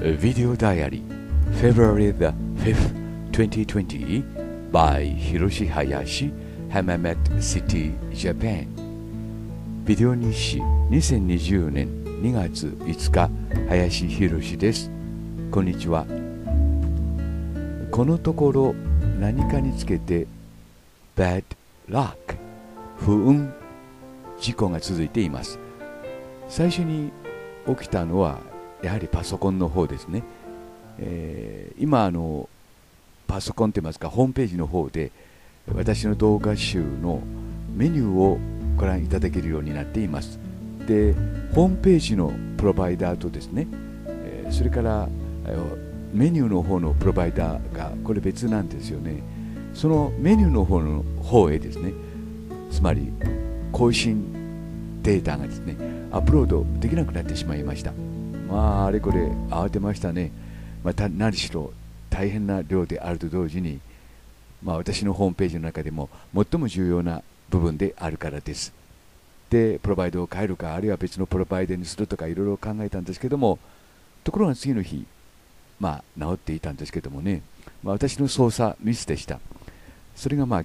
Video Diary February the 5th, 2020 by Hiroshi Hayashi, Hamamet City, Japan ビデオ日誌2020年2月5日林博ですこんにちはこのところ何かにつけて bad luck 不運事故が続いています最初に起きたのはやはりパソコンの方ですね、えー、今あのパソコンといいますかホームページの方で私の動画集のメニューをご覧いただけるようになっていますでホームページのプロバイダーとですね、えそれからメニューの方のプロバイダーがこれ別なんですよねそのメニューの方の方へですねつまり更新データがですねアップロードできなくなってしまいましたまあ、あれこれ慌てましたね、まあ、何しろ大変な量であると同時に、まあ、私のホームページの中でも最も重要な部分であるからです。で、プロバイドを変えるか、あるいは別のプロバイダーにするとかいろいろ考えたんですけども、ところが次の日、まあ、治っていたんですけどもね、まあ、私の操作ミスでした。それがまあ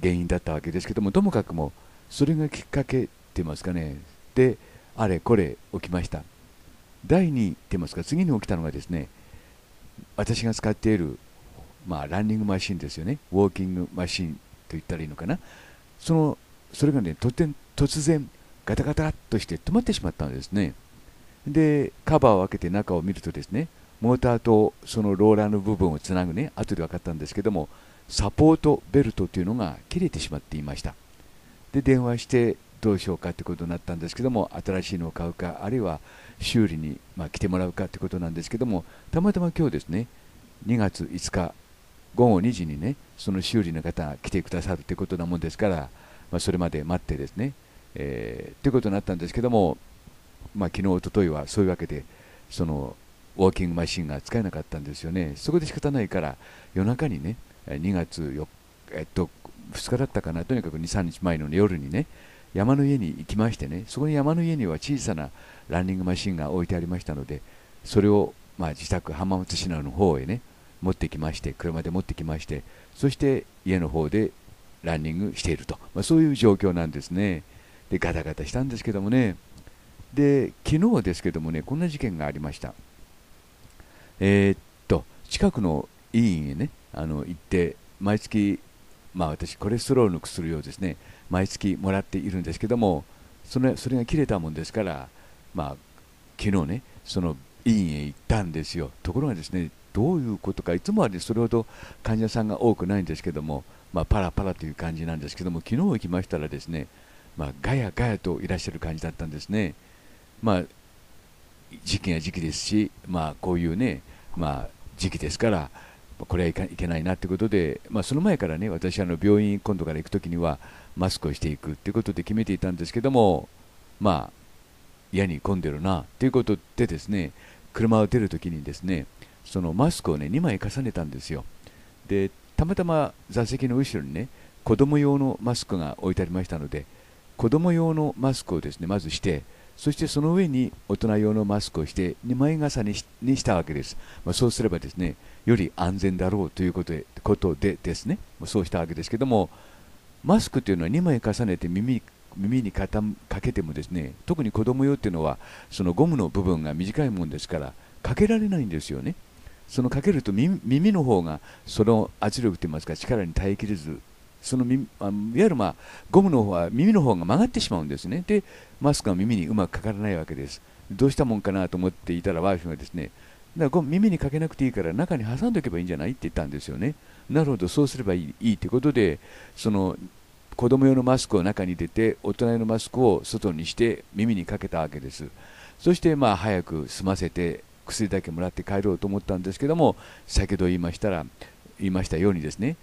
原因だったわけですけども、ともかくもそれがきっかけって言いますかね、で、あれこれ起きました。第2といいますか次に起きたのがですね私が使っている、まあ、ランニングマシンですよねウォーキングマシンと言ったらいいのかなそのそれがね突然突然ガタガタとして止まってしまったんですねでカバーを開けて中を見るとですねモーターとそのローラーの部分をつなぐね後で分かったんですけどもサポートベルトというのが切れてしまっていましたで電話してどうしようかということになったんですけども新しいのを買うかあるいは修理に、ま来てもらうかということなんですけどもたまたま今日ですね2月5日午後2時にねその修理の方が来てくださるということなもんですから、まあ、それまで待ってですね、えー、ということになったんですけども、まあ、昨日おとといはそういうわけでそのウォーキングマシンが使えなかったんですよねそこで仕方ないから夜中にね2月4えっと、2日だったかなとにかく23日前の夜にね山の家に行きましてねそこに山の家には小さなランニングマシンが置いてありましたのでそれをまあ自宅浜松市内の方へね持ってきまして車で持ってきましてそして家の方でランニングしていると、まあ、そういう状況なんですねでガタガタしたんですけどもねで昨日ですけどもねこんな事件がありましたえー、っと近くの医院へねあの行って毎月まあ私コレステロールの薬をですね毎月もらっているんですけどもそれそれが切れたもんですからまあ、昨日ねその院へ行ったんですよところがですねどういうことかいつもは、ね、それほど患者さんが多くないんですけども、まあ、パラパラという感じなんですけども昨日行きましたらですね、まあ、ガヤガヤといらっしゃる感じだったんですね、まあ、時期は時期ですし、まあ、こういうね、まあ、時期ですからこれはいけないなということで、まあ、その前からね私あの病院今度から行く時にはマスクをしていくということで決めていたんですけどもまあ家に混んでるなということでですね車を出るときにですねそのマスクを、ね、2枚重ねたんですよでたまたま座席の後ろにね子供用のマスクが置いてありましたので子供用のマスクをですねまずしてそしてその上に大人用のマスクをして2枚重ねにしたわけです、まあ、そうすればですねより安全だろうということでことでですねそうしたわけですけどもマスクというのは2枚重ねて耳耳にかけてもですね特に子供用っていうのはそのゴムの部分が短いもんですからかけられないんですよねそのかけると耳の方がその圧力といいますか力に耐えきれずそのあいわゆる、まあ、ゴムの方は耳の方が曲がってしまうんですねでマスクが耳にうまくかからないわけですどうしたもんかなと思っていたらワイフがですねだから耳にかけなくていいから中に挟んでおけばいいんじゃないって言ったんですよねなるほどそうすればいいいいってことでその子供用のマスクを中に出て大人用のマスクを外にして耳にかけたわけですそしてまあ早く済ませて薬だけもらって帰ろうと思ったんですけども先ほど言いましたら言いましたようにですね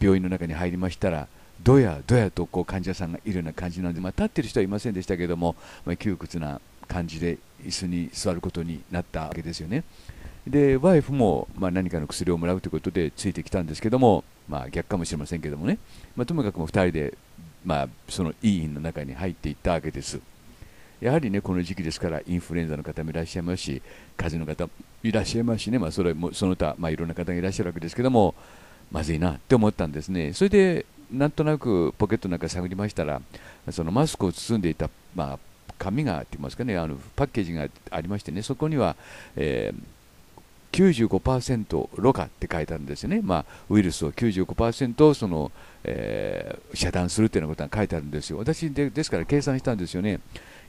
病院の中に入りましたらどやどやとこう患者さんがいるような感じなので、まあ、立ってる人はいませんでしたけども、まあ、窮屈な感じで椅子に座ることになったわけですよねでワイフもま何かの薬をもらうということでついてきたんですけどもまあ、逆かもしれませんけどもね、まあ、ともかくも2人で、まあ、その委員の中に入っていったわけです。やはりね、この時期ですから、インフルエンザの方もいらっしゃいますし、風邪の方もいらっしゃいますしね、まあ、それもその他、まあ、いろんな方がいらっしゃるわけですけども、まずいなって思ったんですね。それで、なんとなくポケットなんか探りましたら、そのマスクを包んでいた、まあ、紙がって言いますかね、あのパッケージがありましてね、そこには、えー95%ろ過って書いたんですよね、まあ、ウイルスを95%その、えー、遮断するということが書いてあるんですよ、私でですから計算したんですよね、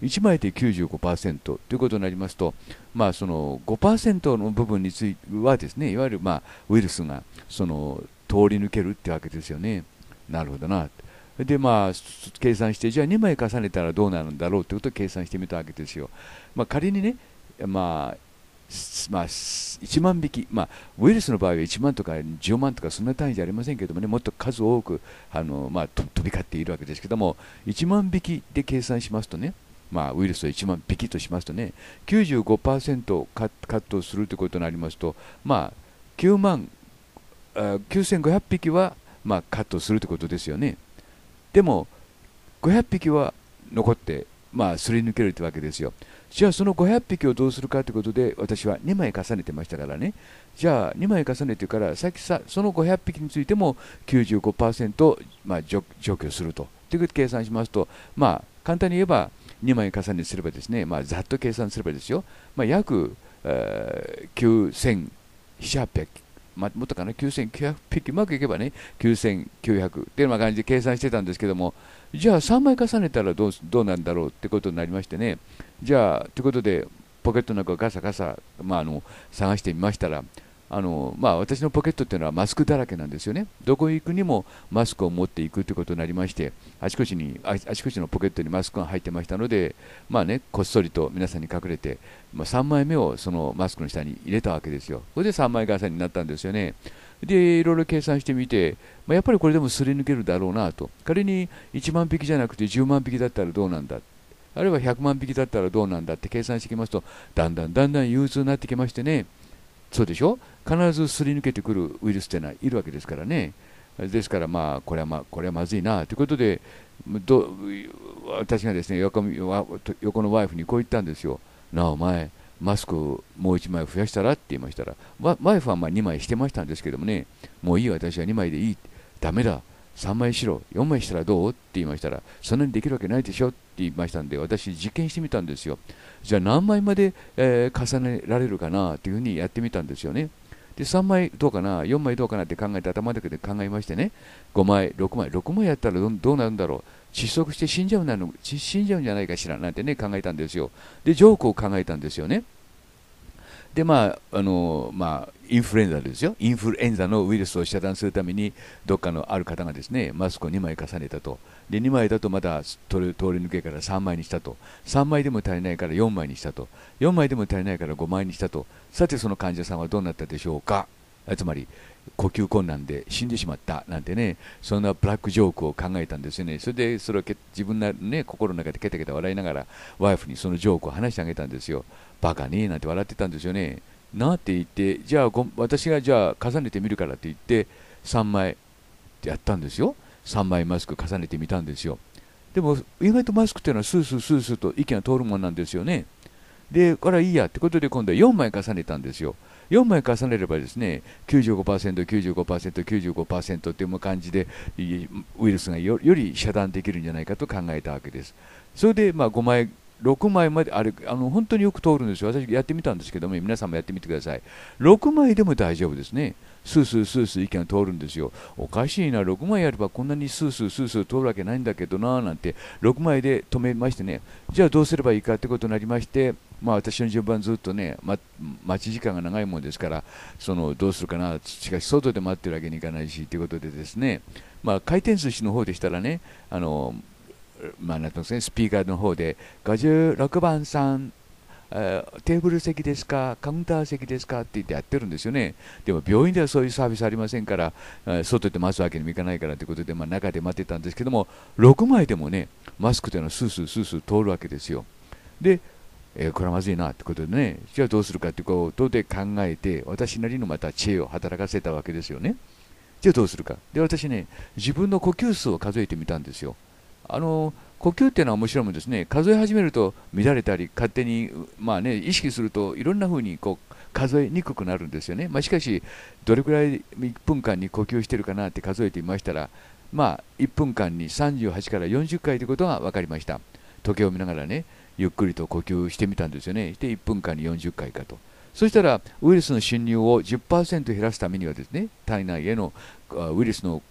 1枚で95%ということになりますと、まあ、その5%の部分についてはですねいわゆる、まあ、ウイルスがその通り抜けるってわけですよね、なるほどな。でまあ、計算して、じゃあ2枚重ねたらどうなるんだろうということを計算してみたわけですよ。まあ、仮にね、まあ、まあ、1万匹、まあ、ウイルスの場合は1万とか10万とかそんな単位じゃありませんけれどもねもっと数多くあの、まあ、飛び交っているわけですけども1万匹で計算しますとね、まあ、ウイルスを1万匹としますとね95%カットするということになりますと、まあ、9万9500匹は、まあ、カットするということですよねでも500匹は残って、まあ、すり抜けるというわけですよじゃあその500匹をどうするかということで私は2枚重ねてましたからねじゃあ2枚重ねてからさっきさその500匹についても95%、まあ、除除去するという計算しますと、まあ、簡単に言えば2枚重ねすればですね、まあ、ざっと計算すればですよ、まあ、約、えー、9700まあ、もっとかな9900匹うまくいけばね9900っていうような感じで計算してたんですけどもじゃあ3枚重ねたらどうどうなんだろうってことになりましてねじゃあということでポケットの中をガサガサ、まあ、あの探してみましたらあの、まあ、私のポケットっていうのはマスクだらけなんですよねどこへ行くにもマスクを持っていくということになりましてあちこちにあちこちのポケットにマスクが入ってましたので、まあね、こっそりと皆さんに隠れて、まあ、3枚目をそのマスクの下に入れたわけですよそれで3枚重ねになったんですよねでいろいろ計算してみて、まあ、やっぱりこれでもすり抜けるだろうなと仮に1万匹じゃなくて10万匹だったらどうなんだあるいは100万匹だったらどうなんだって計算してきますとだんだんだんだん憂鬱になってきましてねそうでしょ必ずすり抜けてくるウイルスってのはいるわけですからねですからまあこれはまこれはまずいなということでど私がですね横のワイフにこう言ったんですよ。なお前マスクをもう1枚増やしたらって言いましたら、ワイフはま2枚してましたんですけどもね、もういい、私は2枚でいい、ダメだ、3枚しろ、4枚したらどうって言いましたら、そんなにできるわけないでしょって言いましたんで、私、実験してみたんですよ。じゃあ何枚まで、えー、重ねられるかなっていうふうにやってみたんですよね。で、3枚どうかな、4枚どうかなって考えて、頭だけで考えましてね、5枚、6枚、6枚やったらどうなるんだろう。窒息して死んじゃうな死んじゃうんじゃないかしらなんてね考えたんですよでジョークを考えたんですよねでまああのまあ、インフルエンザですよインフルエンザのウイルスを遮断するためにどっかのある方がですねマスクを2枚重ねたとで2枚だとまた通り抜けから3枚にしたと3枚でも足りないから4枚にしたと4枚でも足りないから5枚にしたとさてその患者さんはどうなったでしょうかつまり呼吸困難で死んでしまったなんてねそんなブラックジョークを考えたんですよねそれでそれを自分の、ね、心の中でケタケタ笑いながらワイフにそのジョークを話してあげたんですよバカねなんて笑ってたんですよねなって言ってじゃあ私がじゃあ重ねてみるからって言って3枚やったんですよ3枚マスク重ねてみたんですよでも意外とマスクっていうのはスースースースーと意見が通るもんなんですよねでこれはいいやってことで今度は4枚重ねたんですよ4枚重ねればですね 95%95%95% 95%という感じでウイルスがより遮断できるんじゃないかと考えたわけです。それでまあ5枚6枚まであれあの本当によく通るんですよ、私やってみたんですけども、皆さんもやってみてください、6枚でも大丈夫ですね、スースースースー意見通るんですよおかしいな6枚あればこんなにスースースースー通るわけないんだけどななんて6枚で止めましてねじゃあどうすればいいかってことになりましてまあ私の順番ずっとね、ま、待ち時間が長いもんですからそのどうするかなしかし外で待ってるわけにいかないしということでですねまあ回転寿司の方でしたらねあのまあ、なんですね、スピーカーの方で、56番さん、テーブル席ですか、カウンター席ですかって言ってやってるんですよね、でも病院ではそういうサービスありませんから、外で待つわけにもいかないからということで、まあ、中で待ってたんですけども、6枚でもね、マスクというのはスースースースー通るわけですよ。でえー、これはまずいなってことでね、じゃあどうするかってことで考えて、私なりのまた知恵を働かせたわけですよね。じゃあどうするか。で、私ね、自分の呼吸数を数えてみたんですよ。あのー呼吸っていうのは面白いもんですね数え始めると乱れたり勝手に、まあね、意識するといろんな風にこう数えにくくなるんですよね、まあ、しかしどれくらい1分間に呼吸してるかなって数えてみましたら、まあ、1分間に38から40回ということが分かりました時計を見ながらねゆっくりと呼吸してみたんですよねで1分間に40回かとそしたらウイルスの侵入を10%減らすためにはですね体内へのウイルスの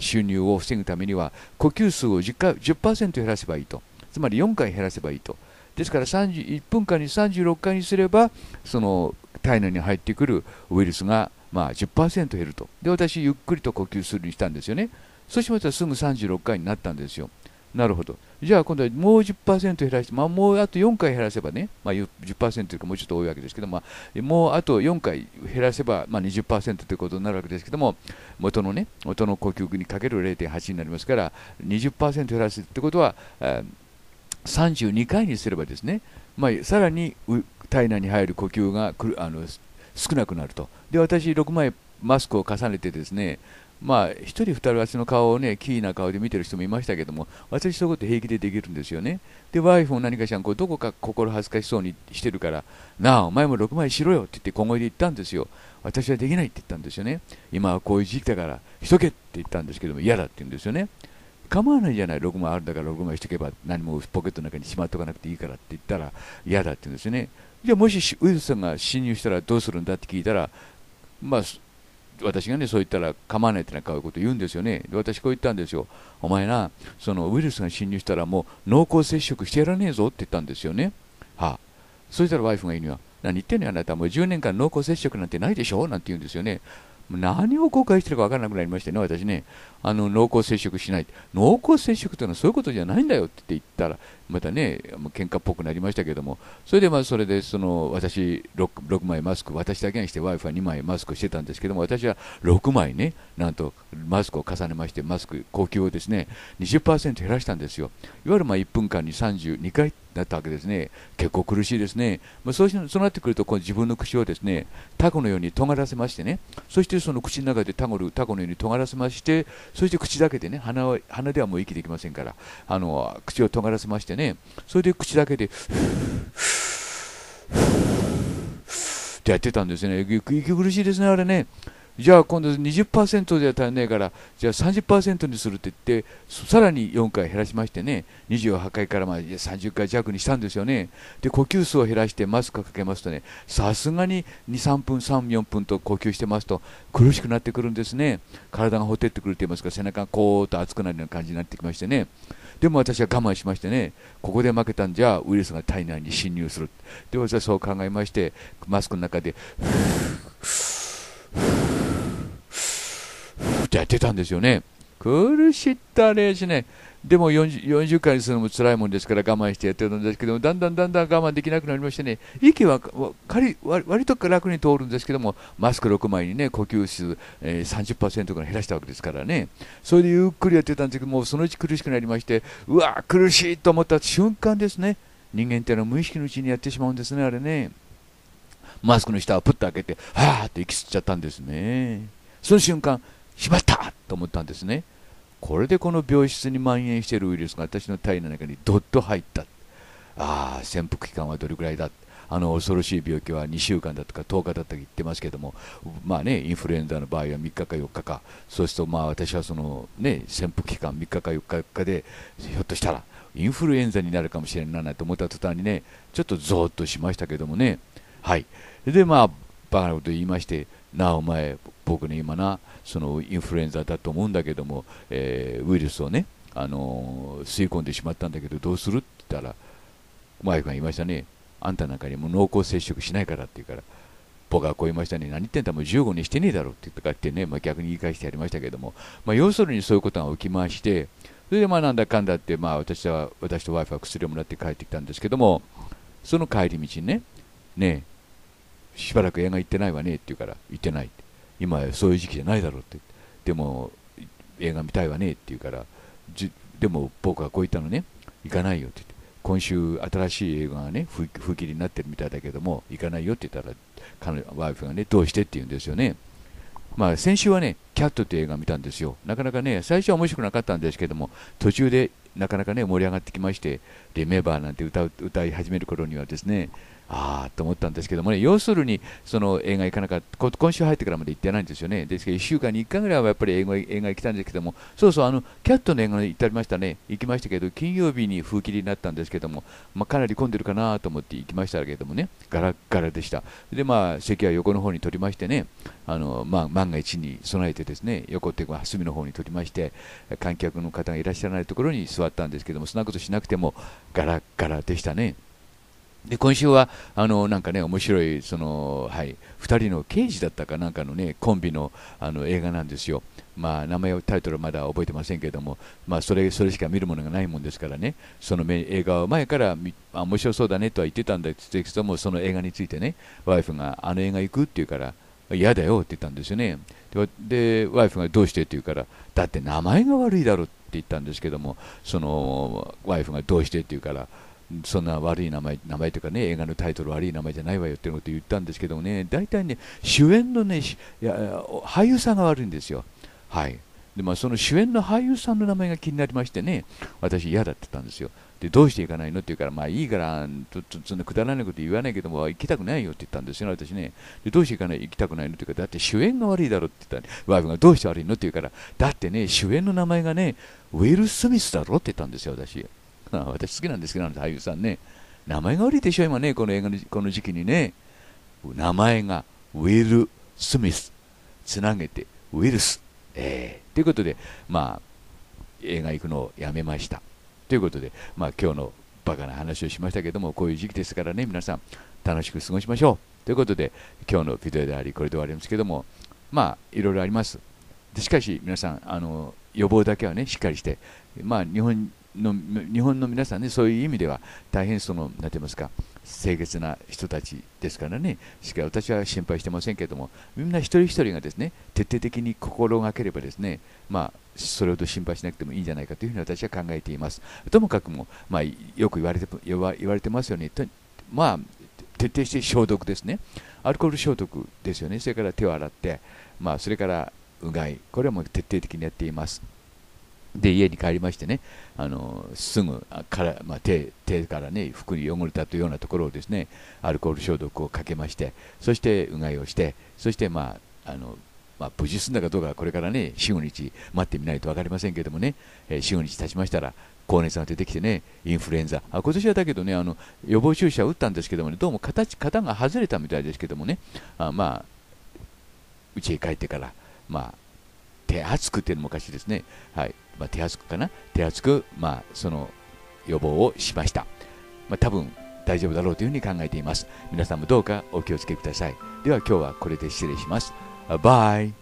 収入を防ぐためには呼吸数を10回10%減らせばいいとつまり4回減らせばいいとですから1分間に36回にすればその体内に入ってくるウイルスがまあ10%減るとで私ゆっくりと呼吸するにしたんですよねそうしましたらすぐ36回になったんですよなるほど。じゃあ今度はもう10%減らして、まあ、もうあと4回減らせばね、まあ10、というかもうちょっと多いわけですけど、まあ、もうあと4回減らせば、まあ20、ということになるわけですけども、元のね、元の呼吸にかける0.8になりますから、20%減らすってことは、32回にすればですね、まあ、さらに体内に入る呼吸があの少なくなると。で、私6枚マスクを重ねてですね、まあ、1人、2人、私の顔をね、キーな顔で見てる人もいましたけども、私、そういうこと平気でできるんですよね。で、ワイフも何かしら、こうどこか心恥ずかしそうにしてるから、なあ、お前も6枚しろよって言って、小声で言ったんですよ。私はできないって言ったんですよね。今はこういう時期だから、しとけって言ったんですけども、嫌だって言うんですよね。構わないじゃない、6枚あるんだから6枚しとけば、何もポケットの中にしまっとかなくていいからって言ったら、嫌だって言うんですよね。じゃあ、もしウイルスさんが侵入したらどうするんだって聞いたら、まあ、私がねそう言ったら構わないってなこういうこと言うんですよねで私こう言ったんですよお前なそのウイルスが侵入したらもう濃厚接触してやらねえぞって言ったんですよねはあそしたらワイフが言うには何言ってんのよあなたもう10年間濃厚接触なんてないでしょなんて言うんですよね何を後悔してるか分からなくなりましてね、私ね、あの濃厚接触しない濃厚接触というのはそういうことじゃないんだよって言ったらまたね喧嘩っぽくなりましたけどもそれでまあそれでその私 6, 6枚マスク私だけにして w i f i 2枚マスクしてたんですけども私は6枚ねなんとマスクを重ねましてマスク呼吸をですね20%減らしたんですよいわゆるま1分間に32回だったわけですね結構苦しいですね、まあ、そうしそうなってくると自分の口をですねタコのように尖らせましてねそしてその口の中でタコのように尖らせましてそして口だけでね鼻は鼻ではもう息できませんからあの口を尖らせましてねそれで口だけでってやってたんですね息苦しいですねあれねじゃあ今度20%じゃ足りないからじゃあ30%にするって言ってさらに4回減らしましてね28回からまあ30回弱にしたんですよねで呼吸数を減らしてマスクかけますとねさすがに23分34分と呼吸してますと苦しくなってくるんですね体がほてってくると言いますか背中がこーっと熱くなるような感じになってきましてねでも私は我慢しましてね、ここで負けたんじゃ、ウイルスが体内に侵入する。で、私はそう考えまして、マスクの中で、ふふぅ、ふぅ、とやってたんですよね。苦しったレーね。でも 40, 40回にするのも辛いもんですから我慢してやってるんですけども、だんだんだんだん我慢できなくなりましてね、息は割割と楽に通るんですけども、マスク6枚にね、呼吸数、えー、30%ぐらい減らしたわけですからね、それでゆっくりやってたんですけども、そのうち苦しくなりまして、うわ苦しいと思った瞬間ですね、人間っていうのは無意識のうちにやってしまうんですね、あれね。マスクの下をプッと開けて、はーって息吸っちゃったんですね。その瞬間、しまったと思ったんですね。これでこの病室に蔓延しているウイルスが私の体の中にどっと入った。ああ、潜伏期間はどれくらいだ。あの恐ろしい病気は2週間だとか10日だとか言ってますけども、まあね、インフルエンザの場合は3日か4日か、そうするとまあ私はその、ね、潜伏期間3日か4日かで、ひょっとしたらインフルエンザになるかもしれないなと思った途端にね、ちょっとゾーッとしましたけどもね、はい、で、まあ、バカなこと言いまして、なお前、僕ね、今な、そのインフルエンザだと思うんだけども、えー、ウイルスをねあの吸い込んでしまったんだけどどうするって言ったらマイクが言いましたねあんたなんかにも濃厚接触しないからって言うから僕はこう言いましたね何言ってんだもう15にしてねえだろって言ったかってね、まあ、逆に言い返してやりましたけども、まあ、要するにそういうことが起きましてそれでまあなんだかんだって、まあ、私は私と w i f i は薬をもらって帰ってきたんですけどもその帰り道にねねしばらく映画行ってないわねって言うから行ってないって今そういう時期じゃないだろうってでも映画見たいわねって言うからでも僕はこう言ったのね行かないよって言って今週新しい映画がね不切りになってるみたいだけども行かないよって言ったら彼ワイフがねどうしてって言うんですよねまあ先週はねキャットっていう映画見たんですよなかなかね最初は面白くなかったんですけども途中でなかなかね盛り上がってきまして「レメーバー」なんて歌歌い始める頃にはですねああと思ったんですけどもね、要するにその映画行かなかった、今週入ってからまで行ってないんですよね、ですけど1週間に1回ぐらいはやっぱり映画映画行きたんですけども、そうそう、あのキャットの映画に行ってありましたね、行きましたけど、金曜日に風切りになったんですけども、まあ、かなり混んでるかなと思って行きましたけどもね、ガラガラでした、でまあ、席は横の方に取りましてね、あのまあ、万が一に備えてですね、横手ていうか、隅の方に取りまして、観客の方がいらっしゃらないところに座ったんですけども、そんなことしなくても、ガラガラでしたね。で今週はあのなんかね面白いそのはい2人の刑事だったかなんかのねコンビのあの映画なんですよ。まあ名前をタイトルまだ覚えてませんけども、まあそれそれしか見るものがないもんですからね。その映画を前からあ面白そうだねとは言ってたんですけどもその映画についてねワイフがあの映画行くって言うから嫌だよって言ったんですよね。でワイフがどうしてって言うからだって名前が悪いだろって言ったんですけどもそのワイフがどうしてって言うから。そんな悪い名前名前というかね映画のタイトル悪い名前じゃないわよってこと言ったんですけどもね大体ね主演のね俳優さんが悪いんですよ。はいでまあ、その主演の俳優さんの名前が気になりましてね私嫌だって言ったんですよ。でどうしていかないのって言うから、まあいいから、ちょっとそんなくだらないこと言わないけども、行きたくないよって言ったんですよ、私ね。でどうしていかない、行きたくないのって言うから、だって主演が悪いだろって言ったら、ワイフがどうして悪いのって言うから、だってね、主演の名前がね、ウィル・スミスだろって言ったんですよ、私。私好きなんですけど、俳優さんね。名前が悪いでしょ、今ね、この映画のこの時期にね。名前がウィル・スミス。つなげて、ウィルス。えー、ということで、まあ、映画行くのをやめました。ということで、まあ、今日のバカな話をしましたけども、こういう時期ですからね、皆さん、楽しく過ごしましょう。ということで、今日のビデオであり、これで終わりますけども、まあ、いろいろあります。しかし、皆さん、あの、予防だけはね、しっかりして、まあ、日本の日本の皆さんねそういう意味では大変その何て言いますか清潔な人たちですからねしかし私は心配してませんけどもみんな一人一人がですね徹底的に心がければですねまあそれほど心配しなくてもいいんじゃないかというふうに私は考えていますともかくも、まあ、よく言われて言われてますようにまあ徹底して消毒ですねアルコール消毒ですよねそれから手を洗って、まあ、それからうがいこれはもう徹底的にやっていますで家に帰りましてねあのすぐから、まあ、手手から、ね、服に汚れたというようなところをですねアルコール消毒をかけましてそしてうがいをしてそして、まああのまあ、無事済んだかどうかはこれからね45日待ってみないと分かりませんけどもね、えー、45日経ちましたら高熱が出てきてね、インフルエンザ、あ今年はだけどねあの、予防注射を打ったんですけどもね、どうも形型が外れたみたいですけどもね、あまあ、家へ帰ってから、まあ、手厚くっていうのもおかしいですね、はい、まあ、手厚くかな、手厚く、まあ、その予防をしました。まあ、多分大丈夫だろうというふうに考えています。皆さんもどうかお気をつけください。では今日はこれで失礼します。バイ。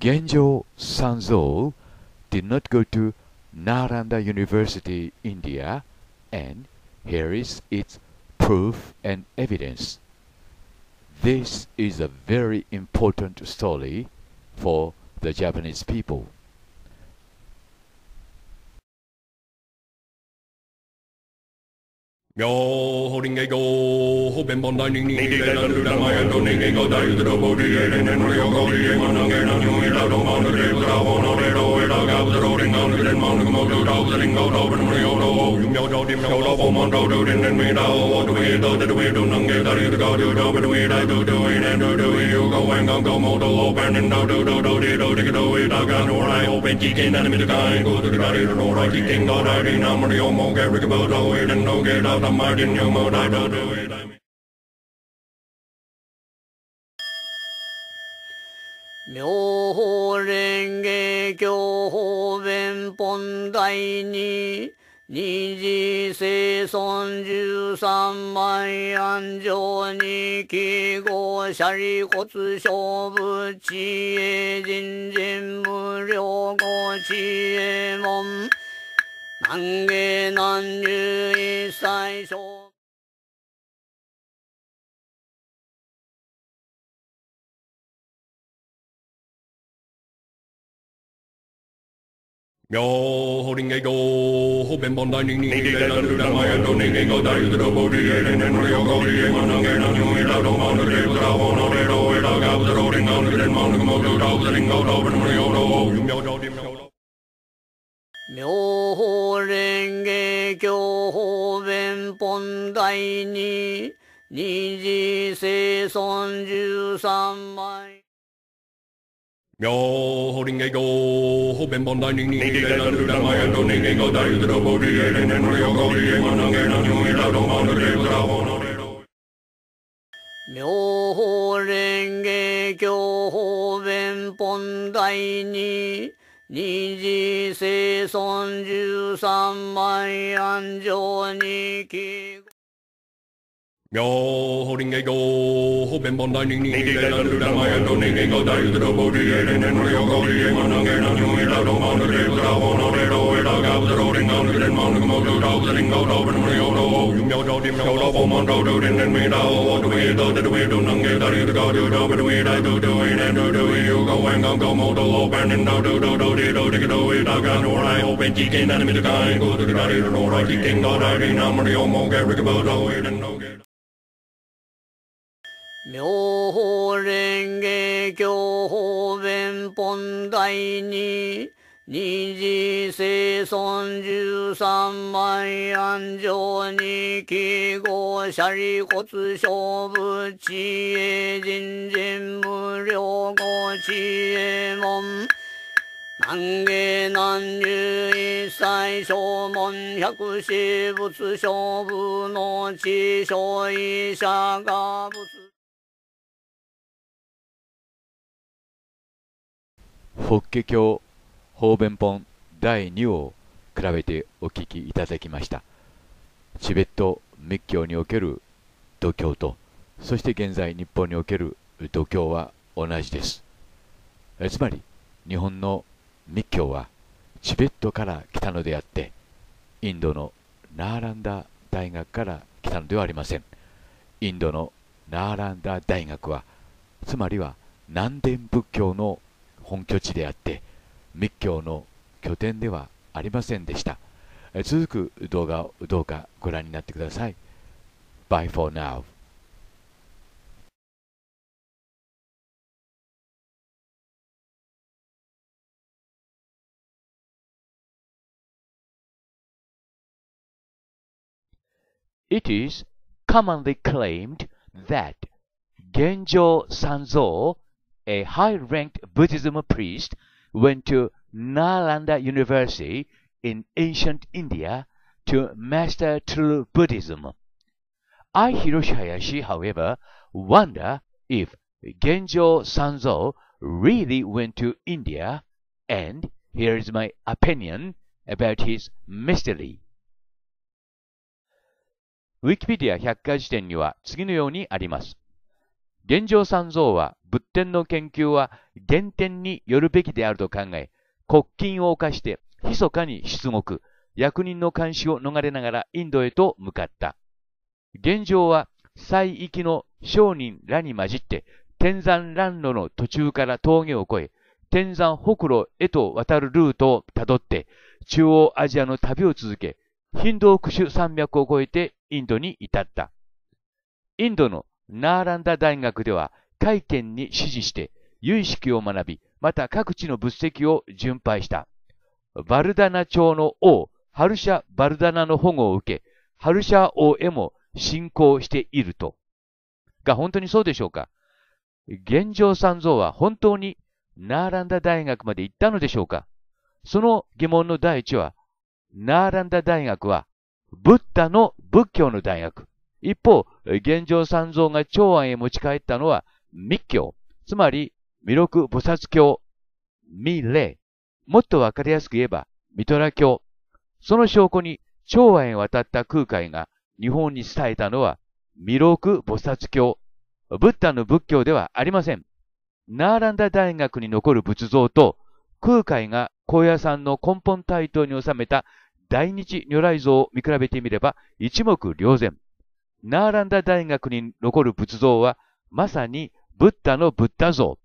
Genjo Sanzo did not go to Naranda University, India, and here is its proof and evidence. This is a very important story for the Japanese people. Yo, holding a go, hoping on dining, needing that under my uncle, needing go down to the body, and then real go, the man, and then you eat out on the day do do the lingo do but we do do you know do dim do do for mon do do din din me do what do we do that we do nung ge da ri go do do but we do do do we and do do you go and go go mo do open and do do do do di do di do we da ga no I open ji kin and me the guy go to the da ri no right ji kin go da ri na mo ri mo ge ri go do we and no ge da da ma din yo mo da do do we 妙法蓮華経法弁本第二、二次生存十三万安上に記号斜里骨勝負知恵人人無料語知恵門。南下南入一切勝負。妙法輪華経法弁本大人人間乱流乱前と人間が大宇宙ボディエレネムリ華経本に二次生十三妙法れだい蓮華経方便本大に二次生存十三万安に Go holding a go, hoping bond dining, needing a little down my end, donating a die to the body, and then real go to the end, and then I'm doing it out of mountain, it's out on all it all, it all got the roading on it, and mountain motor, out the ring out of and real low, you know, don't even know, off on one road, and then we know what the way, though, that we do, and get out of the go, do, do, but we die to do it, and do, do, you go and go, go, motor, open, and do, do, do, do, do, do, do, do, it, I got no right, open, chicken, enemy, the guy, go to the guy, no 妙法蓮華経法弁本第二、二次生存十三万安上に記号斜ャ骨勝負知恵人人無料語知恵門。南華南流一切小門百死仏勝負の知小医者が仏。法華経法弁本第2を比べてお聞きいただきましたチベット密教における度胸とそして現在日本における度胸は同じですつまり日本の密教はチベットから来たのであってインドのナーランダ大学から来たのではありませんインドのナーランダ大学はつまりは南伝仏教の本拠地であって密教の拠点ではありませんでした続く動画をどうかご覧になってください Bye for now It is commonly claimed that g e n 蔵 o Sanzo a high-ranked Buddhism priest, went to Nalanda University in ancient India to master true Buddhism. I, Hiroshi Hayashi, however, wonder if Genjo Sanzo really went to India, and here is my opinion about his mystery. ウィキペディア百科事典には次のようにあります。現状三蔵は仏典の研究は原点によるべきであると考え、国金を犯して密かに出国、役人の監視を逃れながらインドへと向かった。現状は西域の商人らに混じって、天山乱路の途中から峠を越え、天山北路へと渡るルートをたどって、中央アジアの旅を続け、ヒンドークシュ山脈を越えてインドに至った。インドのナーランダ大学では、会見に指示して、有識を学び、また各地の仏石を巡拝した。バルダナ朝の王、ハルシャ・バルダナの保護を受け、ハルシャ王へも信仰していると。が本当にそうでしょうか現状三蔵は本当にナーランダ大学まで行ったのでしょうかその疑問の第一は、ナーランダ大学は、ブッダの仏教の大学。一方、現状三蔵が長安へ持ち帰ったのは密教、つまり弥勒菩薩教、未霊。もっとわかりやすく言えば、ミトラ教。その証拠に長安へ渡った空海が日本に伝えたのは弥勒菩薩教。ブッダの仏教ではありません。ナーランダ大学に残る仏像と空海が高野山の根本台頭に収めた大日如来像を見比べてみれば一目瞭然。ナーランダ大学に残る仏像は、まさにブッダのブッダ像。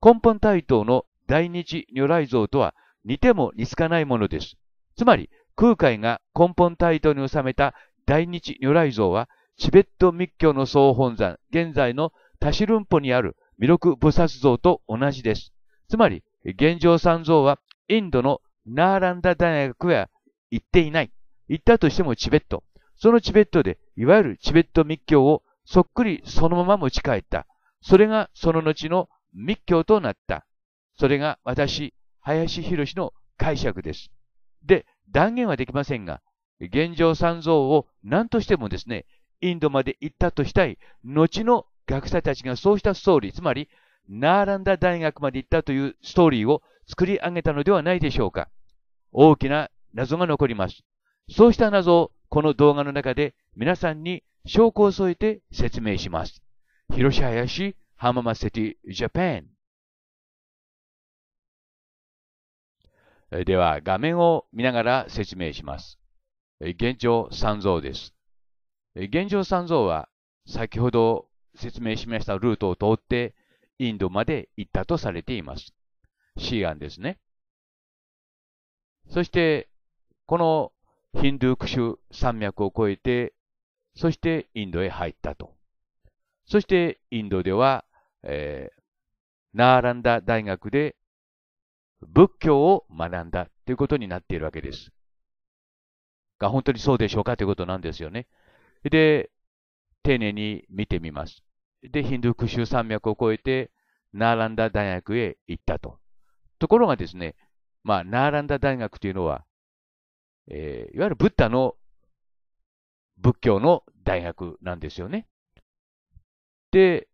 根本対等の大日如来像とは似ても似つかないものです。つまり、空海が根本対等に収めた大日如来像は、チベット密教の総本山、現在のタシルンポにある弥勒菩薩像と同じです。つまり、現状三像はインドのナーランダ大学へは行っていない。行ったとしてもチベット。そのチベットで、いわゆるチベット密教をそっくりそのまま持ち帰った。それがその後の密教となった。それが私、林博の解釈です。で、断言はできませんが、現状三蔵を何としてもですね、インドまで行ったとしたい、後の学者たちがそうしたストーリー、つまり、ナーランダ大学まで行ったというストーリーを作り上げたのではないでしょうか。大きな謎が残ります。そうした謎をこの動画の中で皆さんに証拠を添えて説明します。広し林浜松セティジャパン。では、画面を見ながら説明します。現状三蔵です。現状三蔵は、先ほど説明しましたルートを通って、インドまで行ったとされています。シーアンですね。そして、このヒンドゥークシュ山脈を越えて、そしてインドへ入ったと。そしてインドでは、えー、ナーランダ大学で仏教を学んだということになっているわけです。が本当にそうでしょうかということなんですよね。で、丁寧に見てみます。で、ヒンドゥークシュ山脈を越えて、ナーランダ大学へ行ったと。ところがですね、まあ、ナーランダ大学というのは、えー、いわゆるブッダの仏教の大学なんですよね。で、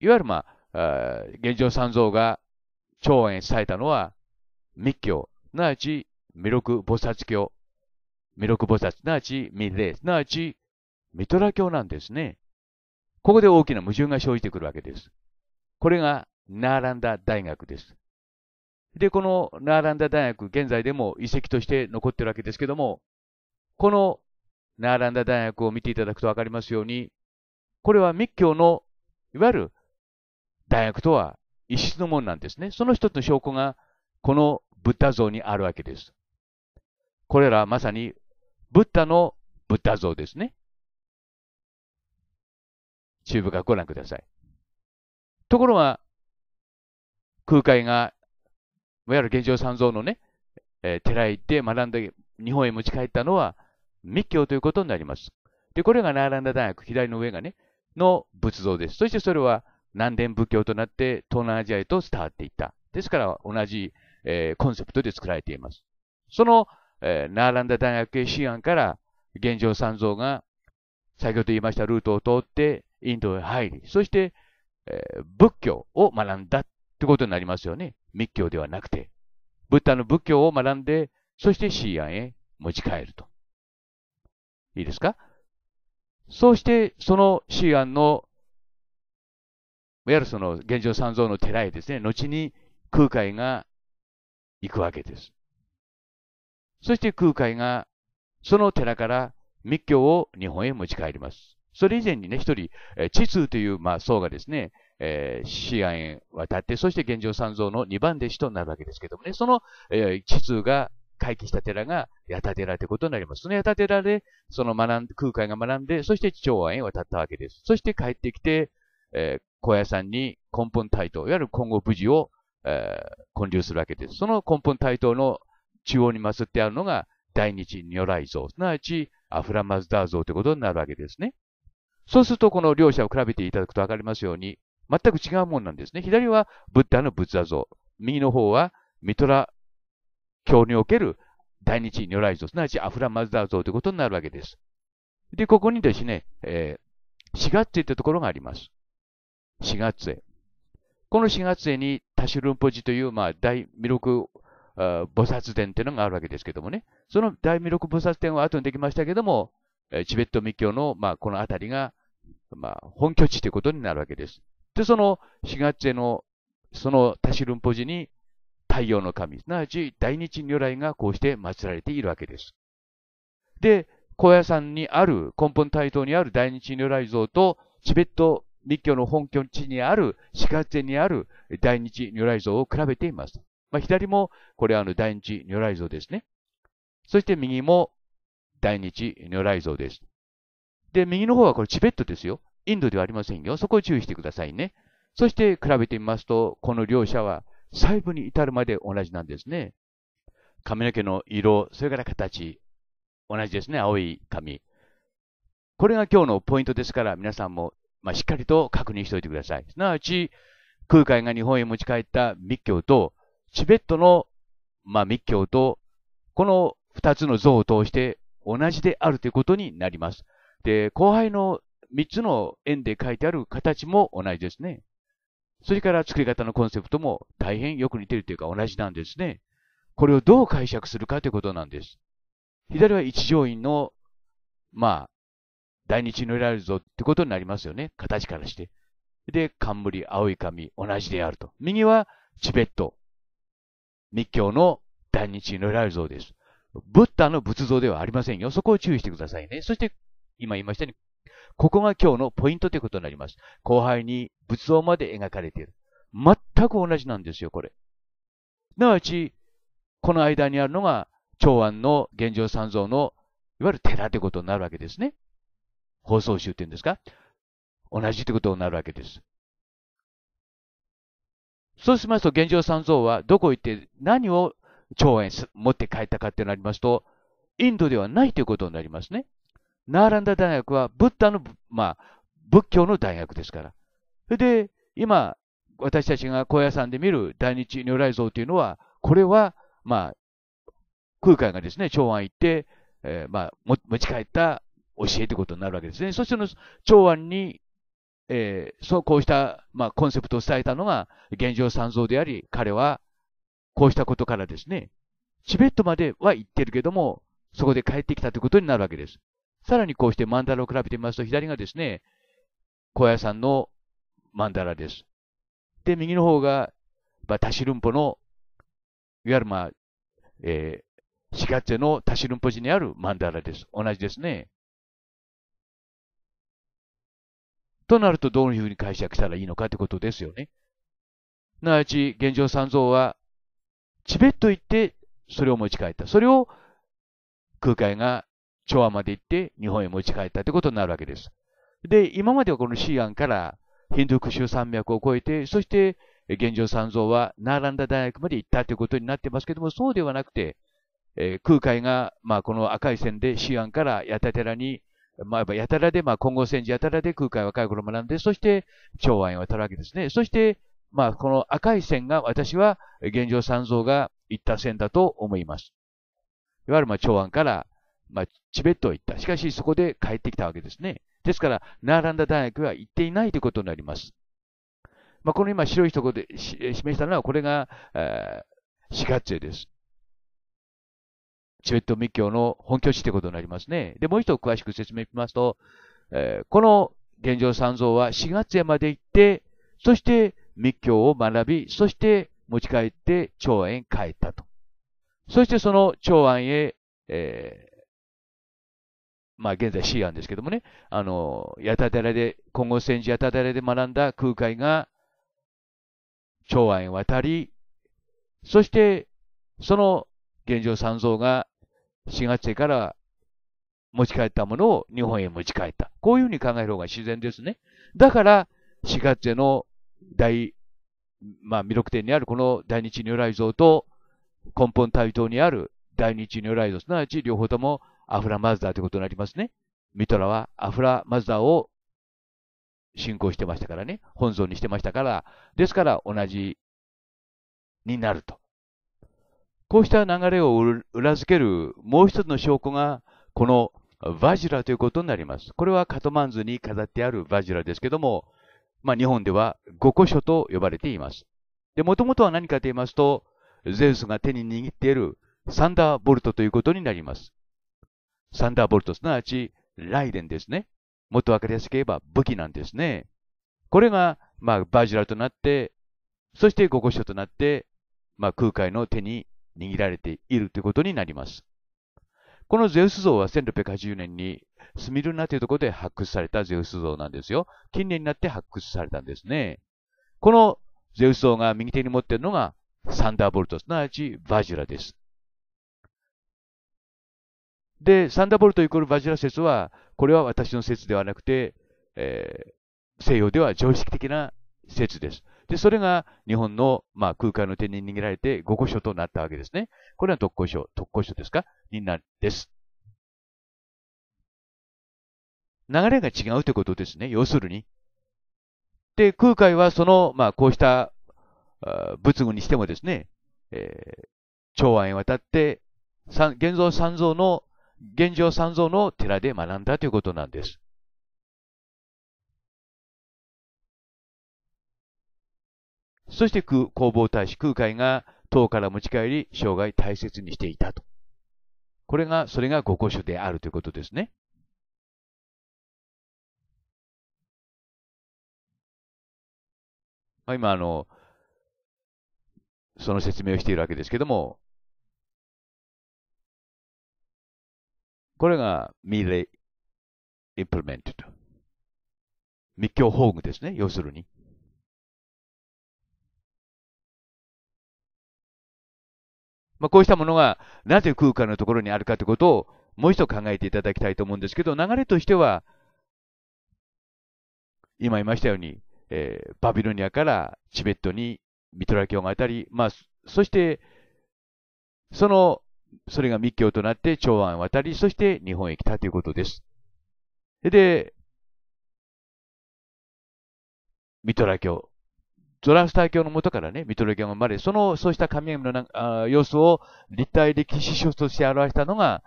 いわゆるまあ、現状三蔵が長演されたのは密教、すなわち弥勒菩薩教、弥勒菩薩、すなわちミレ、すなわちミトラ教なんですね。ここで大きな矛盾が生じてくるわけです。これがナーランダ大学です。で、このナーランダ大学、現在でも遺跡として残ってるわけですけども、このナーランダ大学を見ていただくとわかりますように、これは密教の、いわゆる大学とは一室のものなんですね。その一つの証拠が、このブッダ像にあるわけです。これらはまさに、ブッダのブッダ像ですね。中部がご覧ください。ところが、空海がいわゆる現状三蔵のね、えー、寺へ行って学んで日本へ持ち帰ったのは密教ということになります。で、これがナーランダ大学、左の上がね、の仏像です。そしてそれは南伝仏教となって東南アジアへと伝わっていった。ですから同じ、えー、コンセプトで作られています。その、えー、ナーランダ大学系支案から現状三蔵が先ほど言いましたルートを通ってインドへ入り、そして、えー、仏教を学んだってことになりますよね。密教ではなくて、ブッダの仏教を学んで、そしてシーアンへ持ち帰ると。いいですかそうして、そのシーアンの、いわゆるその現状三蔵の寺へですね、後に空海が行くわけです。そして空海が、その寺から密教を日本へ持ち帰ります。それ以前にね、一人、地通という、まあ、僧がですね、えー、シアン渡って、そして現状三蔵の二番弟子となるわけですけどもね、その、えー、地図が回帰した寺が八田寺ということになります。その八田寺で、その学ん空海が学んで、そして地長安へ渡ったわけです。そして帰ってきて、えー、屋さんに根本対等、いわゆる今後無事を、えー、建立するわけです。その根本対等の中央に祀ってあるのが、大日如来像、すなわちアフラマズダー像ということになるわけですね。そうすると、この両者を比べていただくとわかりますように、全く違うものなんですね。左はブッダの仏陀像。右の方はミトラ教における大日如来像、すなわちアフラマズダ像ということになるわけです。で、ここにですね、えー、4月といったところがあります。4月へ。この4月へにタシュルンポジという、まあ、大弥勒菩薩殿というのがあるわけですけどもね。その大弥勒菩薩殿は後にできましたけども、チベット密教の、まあ、この辺りが、まあ、本拠地ということになるわけです。で、その4月のそのシルンポジに太陽の神、すなわち大日如来がこうして祀られているわけです。で、高野山にある、根本台頭にある大日如来像と、チベット密教の本拠地にある、四月にある大日如来像を比べています。まあ、左も、これあの大日如来像ですね。そして右も大日如来像です。で、右の方はこれチベットですよ。インドではありませんよ。そこを注意してくださいね。そして比べてみますと、この両者は細部に至るまで同じなんですね。髪の毛の色、それから形。同じですね、青い髪。これが今日のポイントですから、皆さんも、まあ、しっかりと確認しておいてください。すなわち、空海が日本へ持ち帰った密教と、チベットの、まあ、密教と、この二つの像を通して同じであるということになります。で、後輩の三つの円で書いてある形も同じですね。それから作り方のコンセプトも大変よく似てるというか同じなんですね。これをどう解釈するかということなんです。左は一乗院の、まあ、大日にられるぞってことになりますよね。形からして。で、冠、青い髪、同じであると。右はチベット。密教の大日られる像です。ブッダの仏像ではありませんよ。そこを注意してくださいね。そして、今言いましたように、ここが今日のポイントということになります。後輩に仏像まで描かれている。全く同じなんですよ、これ。なわち、この間にあるのが、長安の現状三蔵の、いわゆる寺ということになるわけですね。放送集っていうんですか同じということになるわけです。そうしますと、現状三蔵はどこ行って何を長安持って帰ったかってなりますと、インドではないということになりますね。ナーランダ大学はブッダの、まあ、仏教の大学ですから。それで、今、私たちが高野山で見る大日如来像というのは、これは、まあ、空海がですね、長安行って、えー、まあ、持ち帰った教えということになるわけですね。そしての長安に、えー、そう、こうした、まあ、コンセプトを伝えたのが、現状三蔵であり、彼は、こうしたことからですね、チベットまでは行ってるけども、そこで帰ってきたということになるわけです。さらにこうして曼荼羅を比べてみますと、左がですね、小屋さんの曼荼羅です。で、右の方が、まあ、タシルンポの、いわゆるまあ、えー、シカツェのタシルンポ寺にある曼荼羅です。同じですね。となると、どういうふうに解釈したらいいのかということですよね。すなわち、現状三蔵は、チベット行って、それを持ち帰った。それを、空海が調和まで行って日本へ持ち帰ったということになるわけです。で、今まではこのシーアンからヒンドゥーク州山脈を越えて、そして現状三蔵はナーランダ大学まで行ったということになってますけども、そうではなくて、えー、空海が、まあ、この赤い線でシーアンからヤタテラに、まあ、やたらで、まあ、金剛戦時やたらで空海は若い頃学んで、そして、長安へ渡るわけですね。そして、まあ、この赤い線が私は、現状三蔵が行った線だと思います。いわゆる、まあ、長安からまあ、チベットへ行った。しかし、そこで帰ってきたわけですね。ですから、ナーランダ大学は行っていないということになります。まあ、この今、白いところで示したのは、これが、えー、4月です。チベット密教の本拠地ということになりますね。で、もう一度詳しく説明しますと、えー、この現状三蔵は4月へまで行って、そして密教を学び、そして持ち帰って長安へ帰ったと。そしてその長安へ、えーまあ現在シ案ですけどもね、あの、やたデらで、金剛戦時やたたらで学んだ空海が、長安へ渡り、そして、その現状三蔵が4月生から持ち帰ったものを日本へ持ち帰った。こういうふうに考える方が自然ですね。だから、4月への大、まあ、魅力点にあるこの大日如来像と根本対等にある大日如来像、すなわち両方ともアフラマズダーということになりますね。ミトラはアフラマズダーを信仰してましたからね。本尊にしてましたから、ですから同じになると。こうした流れを裏付けるもう一つの証拠が、このバジュラということになります。これはカトマンズに飾ってあるバジュラですけども、まあ日本では五個書と呼ばれています。で、もともとは何かと言いますと、ゼウスが手に握っているサンダーボルトということになります。サンダーボルト、すなわち、ライデンですね。もっとわかりやすく言えば武器なんですね。これが、まあ、バージュラルとなって、そして五ショとなって、まあ、空海の手に握られているということになります。このゼウス像は1680年にスミルナというところで発掘されたゼウス像なんですよ。近年になって発掘されたんですね。このゼウス像が右手に持っているのがサンダーボルト、すなわちバジュラです。で、サンダーボルトイコールバジラ説は、これは私の説ではなくて、えー、西洋では常識的な説です。で、それが日本の、まあ、空海の手に逃げられて五個書となったわけですね。これは特攻書、特攻書ですかになるです。流れが違うということですね。要するに。で、空海はその、まあ、こうした仏具にしてもですね、えー、長安へ渡って、三、現像三蔵の現状三蔵の寺で学んだということなんです。そして工房大使空海が唐から持ち帰り生涯大切にしていたと。これが、それが五個書であるということですね。まあ、今、あの、その説明をしているわけですけども、これがミレイ implemented。密教法具ですね、要するに。まあ、こうしたものがなぜ空間のところにあるかということをもう一度考えていただきたいと思うんですけど、流れとしては、今言いましたように、えー、バビロニアからチベットにミトラ教が当たり、まあ、そして、そのそれが密教となって長安渡り、そして日本へ来たということです。で、ミトラ教。ゾラスター教のもとからね、ミトラ教が生まれ、その、そうした神々のなあ様子を立体歴史書として表したのが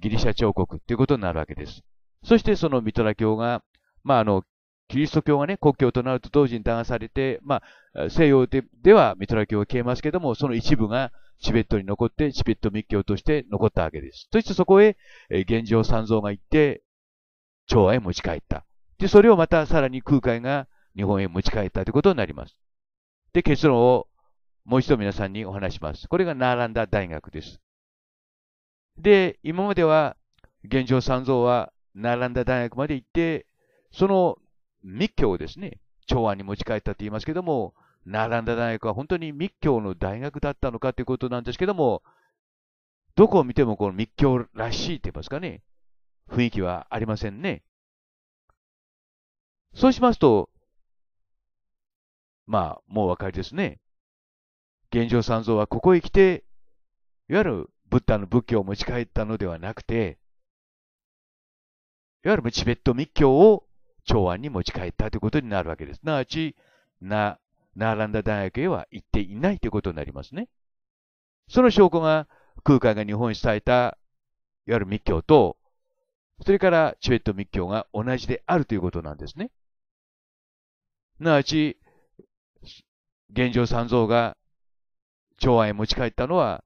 ギリシャ彫刻ということになるわけです。そしてそのミトラ教が、まあ、あの、キリスト教がね、国教となると同時に弾されて、まあ、西洋でではミトラ教を消えますけども、その一部がチベットに残って、チベット密教として残ったわけです。そしてそこへ、えー、現状三蔵が行って、長和へ持ち帰った。で、それをまたさらに空海が日本へ持ち帰ったということになります。で、結論をもう一度皆さんにお話します。これがナーランダ大学です。で、今までは、現状三蔵はナーランダ大学まで行って、その密教をですね、長安に持ち帰ったと言いますけども、並んだ大学は本当に密教の大学だったのかということなんですけども、どこを見てもこの密教らしいって言いますかね、雰囲気はありませんね。そうしますと、まあ、もうお分かりですね。現状三蔵はここへ来て、いわゆるブッダの仏教を持ち帰ったのではなくて、いわゆるチベット密教を長安に持ち帰ったということになるわけです。すなわち、な、ナーランダ大学へは行っていないということになりますね。その証拠が空海が日本に伝えた、いわゆる密教と、それからチベット密教が同じであるということなんですね。なわち、現状三蔵が長安へ持ち帰ったのは、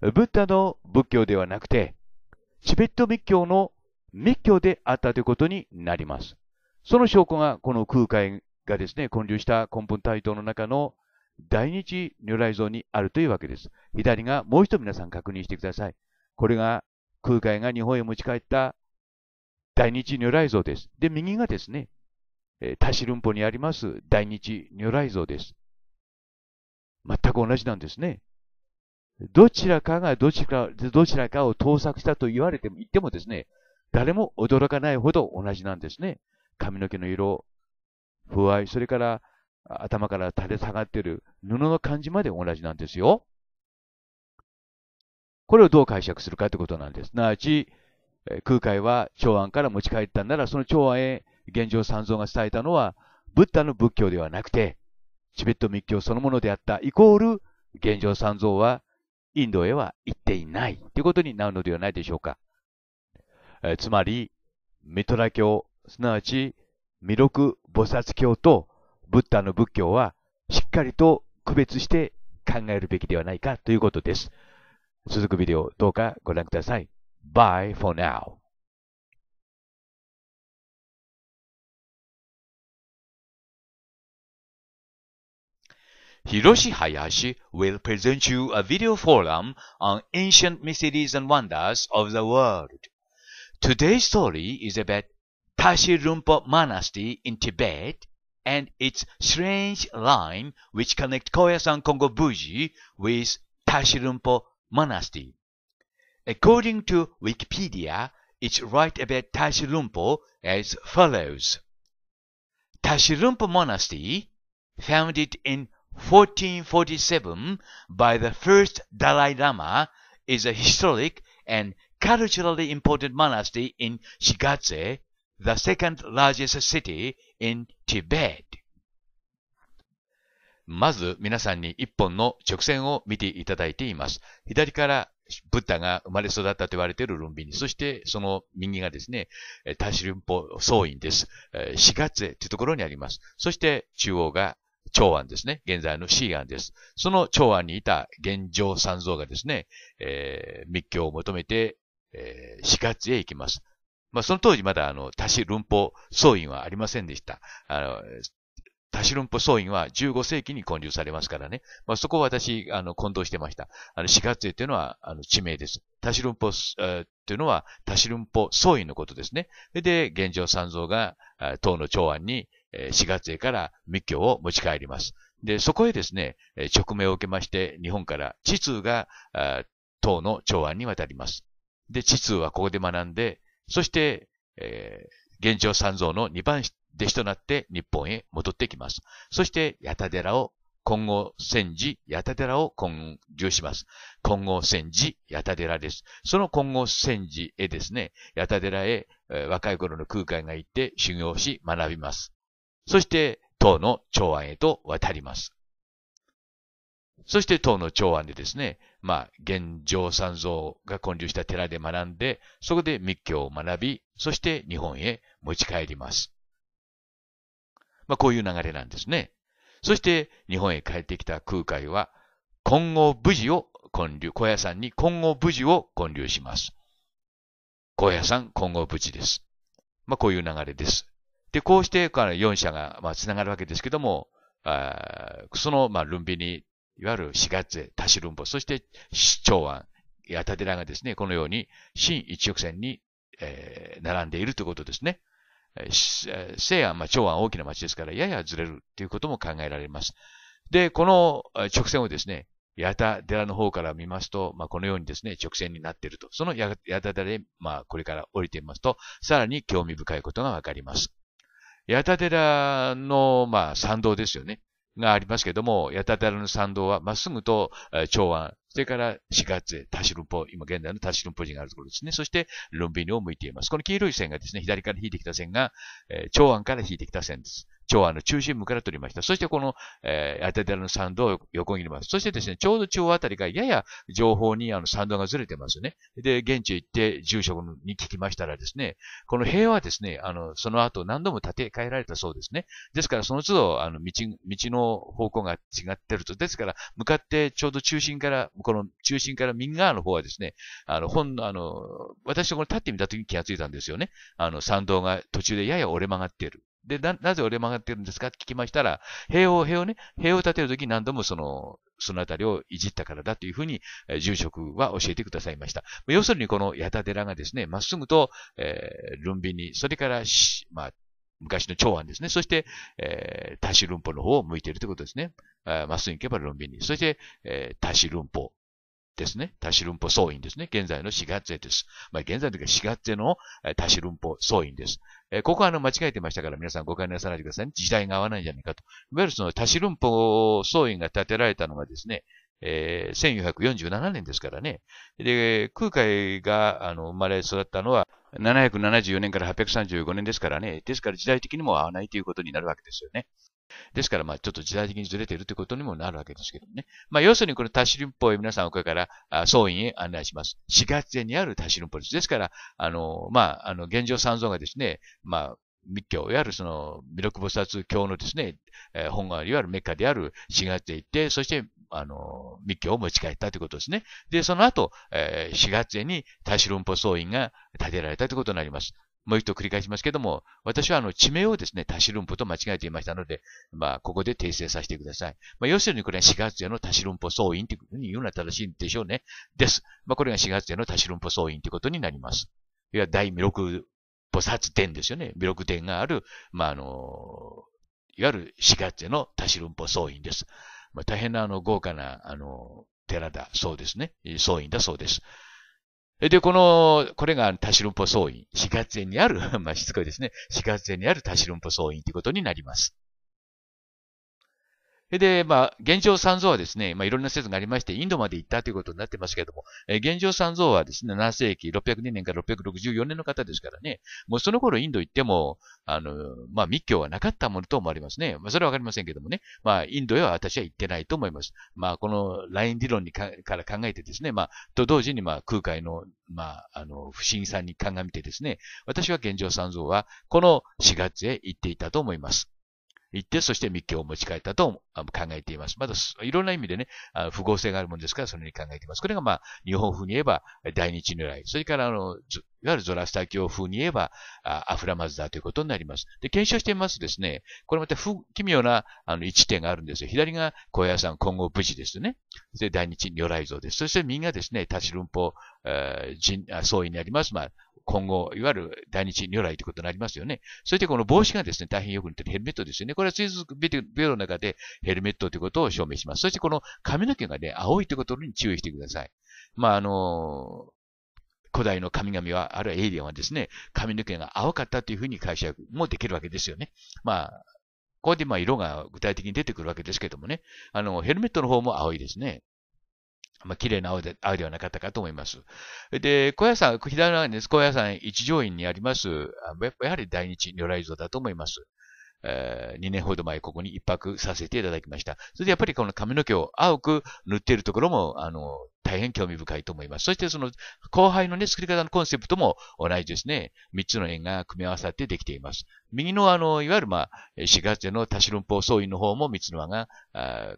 ブッダの仏教ではなくて、チベット密教の密教であったということになります。その証拠がこの空海がですね、混流した根本台頭の中の大日如来像にあるというわけです。左がもう一度皆さん確認してください。これが空海が日本へ持ち帰った大日如来像です。で、右がですね、えタシルンポにあります大日如来像です。全く同じなんですね。どちらかがどちらどちらかを盗作したと言われても、言ってもですね、誰も驚かないほど同じなんですね。髪の毛の色、不愛、それから頭から垂れ下がっている布の感じまで同じなんですよ。これをどう解釈するかということなんです。すなわち、空海は長安から持ち帰ったんなら、その長安へ現状三蔵が伝えたのは、ブッダの仏教ではなくて、チベット密教そのものであった、イコール、現状三蔵はインドへは行っていないということになるのではないでしょうか。えつまり、ミトラ教、すなわち、弥勒菩薩教とブッダの仏教はしっかりと区別して考えるべきではないかということです。続くビデオどうかご覧ください。Bye for now. Hiroshi Hayashi will present you a video forum on ancient mysteries and wonders of the world. Today's story is about Tashi Rumpo Monastery in Tibet and its strange line which connects Koyasan Kongobuji with Tashi Rumpo Monastery. According to Wikipedia, it's right about Tashi Rumpo as follows. Tashi Rumpo Monastery, founded in 1447 by the first Dalai Lama, is a historic and culturally important monastery in Shigatse, the second largest city in Tibet. まず皆さんに一本の直線を見ていただいています。左からブッダが生まれ育ったと言われているルンビニ。そしてその右がですね、タシ使ンポ総院です。四月というところにあります。そして中央が長安ですね。現在のシー安です。その長安にいた現状三蔵がですね、えー、密教を求めて、えー、四月へ行きます。まあ、その当時まだ、あの、多子論法総員はありませんでした。あの、多子論法総員は15世紀に建立されますからね。まあ、そこを私、あの、混同してました。あの、四月絵というのは、あの、地名です。多子論法、えー、というのは、多子論法総員のことですね。で、現状三蔵が、党の長安に、四月へから密教を持ち帰ります。で、そこへですね、直命を受けまして、日本から地通が、党の長安に渡ります。で、地通はここで学んで、そして、えー、現状三蔵の二番弟子となって日本へ戻ってきます。そして、八田寺を今後戦時、八田寺を混住します。今後戦時、八田寺です。その今後戦時へですね、八田寺へ、えー、若い頃の空海が行って修行し学びます。そして、唐の長安へと渡ります。そして党の長安でですね、まあ、現状三蔵が建立した寺で学んで、そこで密教を学び、そして日本へ持ち帰ります。まあ、こういう流れなんですね。そして、日本へ帰ってきた空海は、今後無事を建立、小屋さんに今後無事を建立します。小屋さん、今後無事です。まあ、こういう流れです。で、こうして、4社が、まあ、繋がるわけですけども、あその、まあ、ルンビにいわゆる四月税、多種論法、そして市長案、やたてらがですね、このように新一直線に、えー、並んでいるということですね。西安、まあ、長安大きな町ですから、ややずれるということも考えられます。で、この直線をですね、八田寺の方から見ますと、まあ、このようにですね、直線になっていると。その八田寺へ、まあ、これから降りてみますと、さらに興味深いことがわかります。八田寺の、まあ、参道ですよね。がありますけども、ヤタタラの参道はまっすぐと、えー、長安、それから四月、タシルンポ、今現在のタシルンポ寺があるところですね。そして、ルンビニを向いています。この黄色い線がですね、左から引いてきた線が、えー、長安から引いてきた線です。長安の中心部から取りました。そしてこの、えー、アテデラの参道を横切ります。そしてですね、ちょうど中央あたりがやや情報にあの参道がずれてますね。で、現地へ行って住職に聞きましたらですね、この塀はですね、あの、その後何度も建て替えられたそうですね。ですからその都度、あの、道、道の方向が違ってると。ですから、向かってちょうど中心から、この中心から右側の方はですね、あの、本の、あの、私これ立ってみた時に気がついたんですよね。あの、参道が途中でやや折れ曲がっている。で、な、なぜれ曲がってるんですかって聞きましたら、塀を、塀をね、塀を立てるときに何度もその、そのあたりをいじったからだというふうに、えー、住職は教えてくださいました。要するにこの八田寺がですね、まっすぐと、えー、ルンビに、それから、まあ、昔の長安ですね。そして、えー、シルンポの方を向いているということですね。まっすぐ行けばルンビに。そして、えー、シルンポですね。多ルンポ総員ですね。現在の4月です。まあ、現在の時は4月の多ルンポ総員です。えここはあの間違えてましたから皆さん誤解なさないでください、ね。時代が合わないんじゃないかと。いわゆるその多子論法総院が建てられたのがですね、えー、1447年ですからね。で、空海があの生まれ育ったのは774年から835年ですからね。ですから時代的にも合わないということになるわけですよね。ですから、まあ、ちょっと時代的にずれているということにもなるわけですけどね。まあ、要するにこのシルンポへ皆さんこれから、総院へ案内します。4月にあるタシルンポです。ですから、あの、まあ、あの、現状三蔵がですね、まあ、密教、いわゆるその、弥勒菩薩教のですね、えー、本が、いわゆるメッカである4月へ行って、そして、あの、密教を持ち帰ったということですね。で、その後、えー、4月にシルンポ総院が建てられたということになります。もう一度繰り返しますけども、私はあの地名をですね、タシルンポと間違えていましたので、まあ、ここで訂正させてください。まあ、要するにこれは4月へのタシルンポ総員というふうに言うのは正しいんでしょうね。です。まあ、これが4月へのタシルンポ総員ということになります。いや、第弥勒菩薩殿ですよね。魅力殿がある、まあ、あの、いわゆる4月へのタシルンポ総員です。まあ、大変なあの、豪華な、あの、寺だそうですね。総員だそうです。で、この、これがタシルンポ総院、4月園にある、まあ、しつこいですね、4月園にあるタシルンポ総院ということになります。で、まあ、現状三蔵はですね、まあ、いろんな説がありまして、インドまで行ったということになってますけれども、えー、現状三蔵はですね、7世紀602年から664年の方ですからね、もうその頃インド行っても、あの、まあ、密教はなかったものと思われますね。まあ、それはわかりませんけどもね、まあ、インドへは私は行ってないと思います。まあ、このライン理論にから考えてですね、まあ、と同時に、まあ、空海の、まあ、あの、不審さんに鑑みてですね、私は現状三蔵は、この4月へ行っていたと思います。行って、そして密教を持ち帰ったと考えています。まだ、いろんな意味でね、不合性があるもんですから、それに考えています。これが、まあ、日本風に言えば、大日如来。それから、あの、いわゆるゾラスター教風に言えば、アフラマズダということになります。で、検証してみますとですね、これまた奇妙なあの位置点があるんですよ。左が高野山今後無事ですね。で、大日如来像です。そして右がですね、タシルンポ、えー、総意にあります、まあ、今後、いわゆる大日如来ということになりますよね。そしてこの帽子がですね、大変よく似てるヘルメットですよね。これは水族ビデオの中でヘルメットということを証明します。そしてこの髪の毛がね、青いということに注意してください。まあ、あのー古代の神々は、あるいはエイリアンはですね、髪の毛が青かったというふうに解釈もできるわけですよね。まあ、ここでまあ色が具体的に出てくるわけですけどもね、あの、ヘルメットの方も青いですね。まあ、綺麗な青で、青ではなかったかと思います。で、小屋さん、左側です。小屋さん一乗院にあります。やっぱり大日如来像だと思います。えー、2年ほど前ここに一泊させていただきました。それでやっぱりこの髪の毛を青く塗っているところも、あの、大変興味深いと思います。そしてその後輩のね、作り方のコンセプトも同じですね。3つの円が組み合わさってできています。右のあの、いわゆるまあ、4月の多種論法総員の方も3つの輪が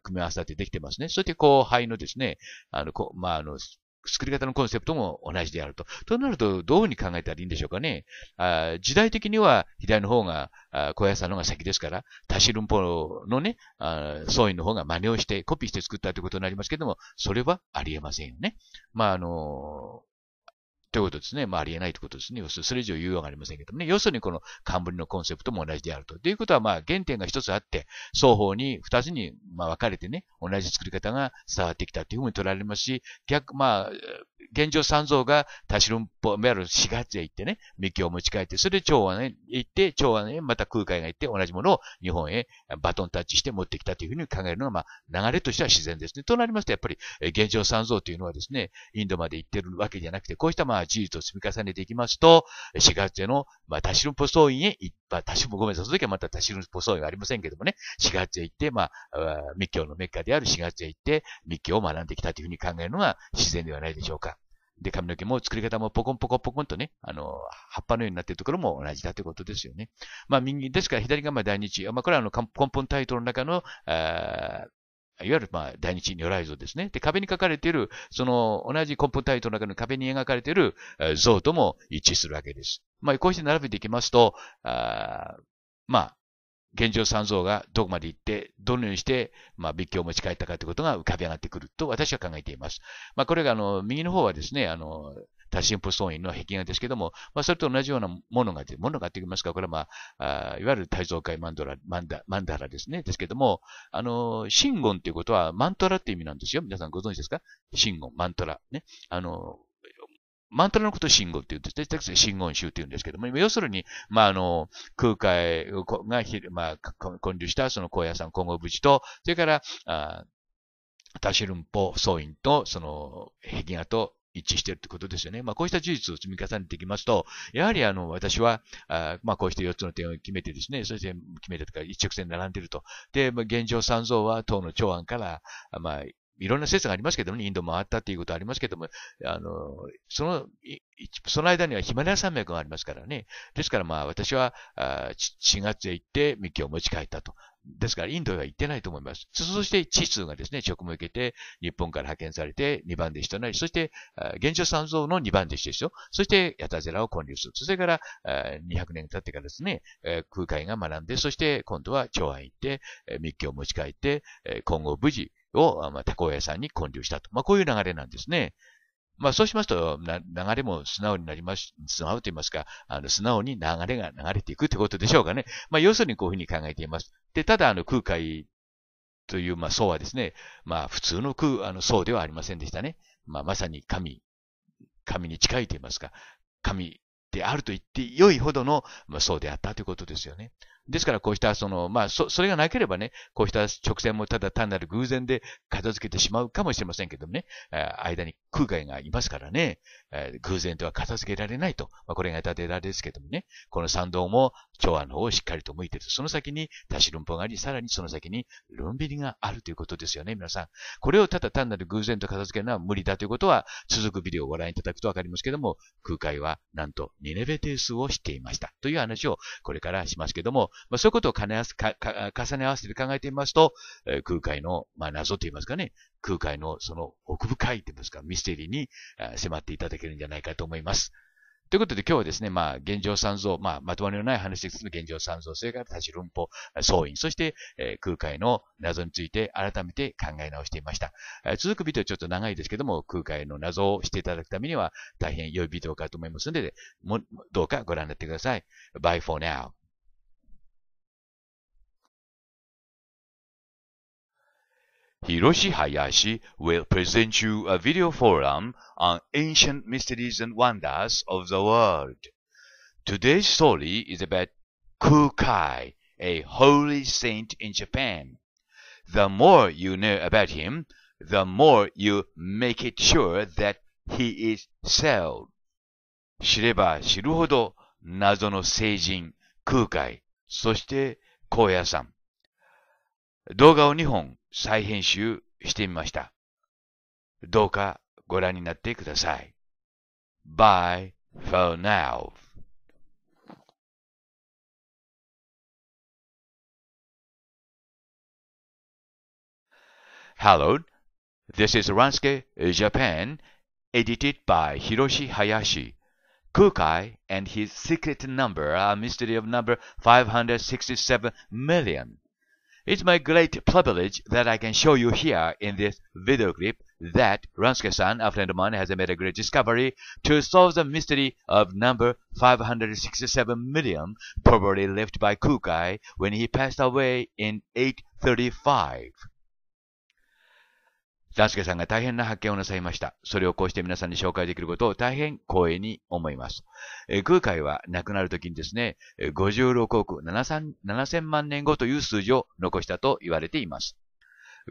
組み合わさってできてますね。そして後輩のですね、あの、こまあ、あの、作り方のコンセプトも同じであると。となると、どういうふうに考えたらいいんでしょうかね。あ時代的には、左の方が、あ小屋さんの方が先ですから、タシルンポのね、あ総員の方が真似をして、コピーして作ったということになりますけども、それはありえませんよね。まあ、あのということですね。まあ、ありえないということですね。要するに、それ以上言うようがありませんけどもね。要するに、この冠のコンセプトも同じであると。ということは、まあ、原点が一つあって、双方に二つに、まあ、分かれてね、同じ作り方が伝わってきたというふうに取られますし、逆、まあ、現状三蔵がシルンポ、メール4月へ行ってね、密教を持ち帰って、それで長安へ行って、長安へまた空海が行って、同じものを日本へバトンタッチして持ってきたというふうに考えるのが、まあ、流れとしては自然ですね。となりますと、やっぱり、現状三蔵というのはですね、インドまで行ってるわけじゃなくて、こうしたまあ事実を積み重ねていきますと、4月への、まあ、シルンポ総院へ行って、まあ、多種、ごめんなさい、その時はまたシルンポ総院はありませんけどもね、4月へ行って、まあ、密教のメッカである4月へ行って、密教を学んできたというふうに考えるのが自然ではないでしょうか。で、髪の毛も作り方もポコンポコンポコンとね、あの、葉っぱのようになっているところも同じだということですよね。まあ、右、ですから左がまあ大日、まあ、これはあの、根本タイトルの中の、あいわゆる、まあ、大日如来像ですね。で、壁に書かれている、その、同じコンポタイトの中の壁に描かれている像とも一致するわけです。まあ、こうして並べていきますと、あまあ、現状三蔵がどこまで行って、どのようにして、まあ、仏教を持ち帰ったかということが浮かび上がってくると私は考えています。まあ、これが、あの、右の方はですね、あの、多神仏尊院の壁画ですけども、まあ、それと同じようなものが、ものがって言いますか、これは、まあ、あいわゆる大蔵界マンドラ、マンダ、マンダラですね。ですけども、あの、真言っていうことはマントラって意味なんですよ。皆さんご存知ですか真言、マントラ。ね。あの、マントラのことを信号って言うんです。テクス信号集って言うんですけども、要するに、まあ、あの、空海がひ、まあ、混流したその高野山金剛無事と、それから、あタシルンポ総員と、その、壁画と一致しているってことですよね。まあ、こうした事実を積み重ねていきますと、やはりあの、私は、あまあ、こうして四つの点を決めてですね、そして決めてとか一直線並んでいると。で、まあ、現状三蔵は党の長安から、まあ、いろんな説がありますけども、ね、インド回ったっていうことありますけども、あの、その、その間にはヒマラヤ山脈がありますからね。ですからまあ私は、あ4月へ行って密教を持ち帰ったと。ですからインドへは行ってないと思います。そしてチ数がですね、職務を受けて日本から派遣されて2番弟子となり、そして、現状三蔵の2番弟子でしょ。そして、ヤタゼラを建立する。それから、200年経ってからですね、空海が学んで、そして今度は長安行って、密教を持ち帰って、今後無事、を、まあ、タコ屋さんに建立したと。まあ、こういう流れなんですね。まあ、そうしますと、流れも素直になります、素直と言いますか、あの、素直に流れが流れていくってことでしょうかね。まあ、要するにこういうふうに考えています。で、ただ、あの、空海という、まあ、層はですね、まあ、普通の空、あの、層ではありませんでしたね。まあ、まさに神、神に近いと言いますか、神であると言って良いほどの、まあ、層であったということですよね。ですからこうしたその、まあ、そ、それがなければね、こうした直線もただ単なる偶然で片付けてしまうかもしれませんけどもね、間に空海がいますからね、偶然では片付けられないと。まあ、これが立てられですけどもね、この参道も長安の方をしっかりと向いている。その先にしルンポがあり、さらにその先にルンビリがあるということですよね、皆さん。これをただ単なる偶然と片付けるのは無理だということは、続くビデオをご覧いただくとわかりますけども、空海はなんとニネベ定数をしていました。という話をこれからしますけども、まあ、そういうことを重ね合わせ重ね合わせて考えてみますと、えー、空海の、まあ、謎と言いますかね、空海のその奥深いと言いますか、ミステリーに迫っていただけるんじゃないかと思います。ということで今日はですね、まあ、現状三蔵、まあ、まとまりのない話ですけど、現状三蔵、それから立ち論法、総員、そして、えー、空海の謎について改めて考え直していました。えー、続くビデオちょっと長いですけども、空海の謎をしていただくためには大変良いビデオかと思いますので、もどうかご覧になってください。Bye for now. Hiroshi Hayashi will present you a video forum on ancient mysteries and wonders of the world. Today's story is about Kukai, a holy saint in Japan. The more you know about him, the more you make it sure that he is so. 知れば知るほど謎の聖人、空海、そして高野山、動画を2本再編集してみました。どうかご覧になってください。Bye for now. Hello, this is Ransuke Japan, edited by Hiroshi Hayashi. Kukai and his secret number, a mystery of number 567 million. It's my great privilege that I can show you here in this video clip that Ransuke-san, a friend of mine, has made a great discovery to solve the mystery of number 567 million, probably left by Kukai when he passed away in 835. ダンスケさんが大変な発見をなさいました。それをこうして皆さんに紹介できることを大変光栄に思います。えー、空海は亡くなるときにですね、56億7000万年後という数字を残したと言われています。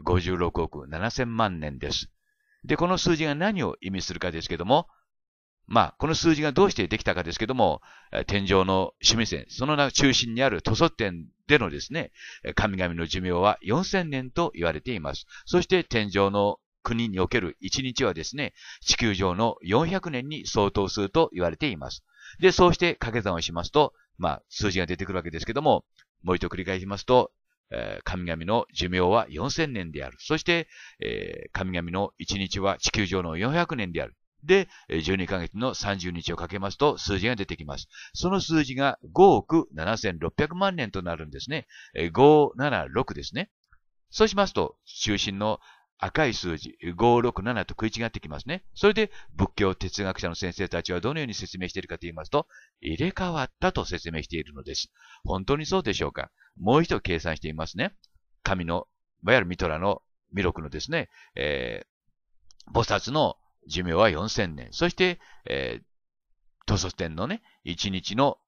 56億7000万年です。で、この数字が何を意味するかですけども、まあ、この数字がどうしてできたかですけども、天井の趣味線、その中心にある塗装点でのですね、神々の寿命は4000年と言われています。そして天井の国における1日はですね、地球上の400年に相当すると言われています。で、そうして掛け算をしますと、まあ、数字が出てくるわけですけども、もう一度繰り返しますと、神々の寿命は4000年である。そして、神々の1日は地球上の400年である。で、12ヶ月の30日をかけますと数字が出てきます。その数字が5億7600万年となるんですね。576ですね。そうしますと、中心の赤い数字、567と食い違ってきますね。それで、仏教哲学者の先生たちはどのように説明しているかと言いますと、入れ替わったと説明しているのです。本当にそうでしょうかもう一度計算してみますね。神の、いわゆるミトラの弥勒のですね、えー、菩薩の寿命は4000年。そして、えー、トソスのね、1日の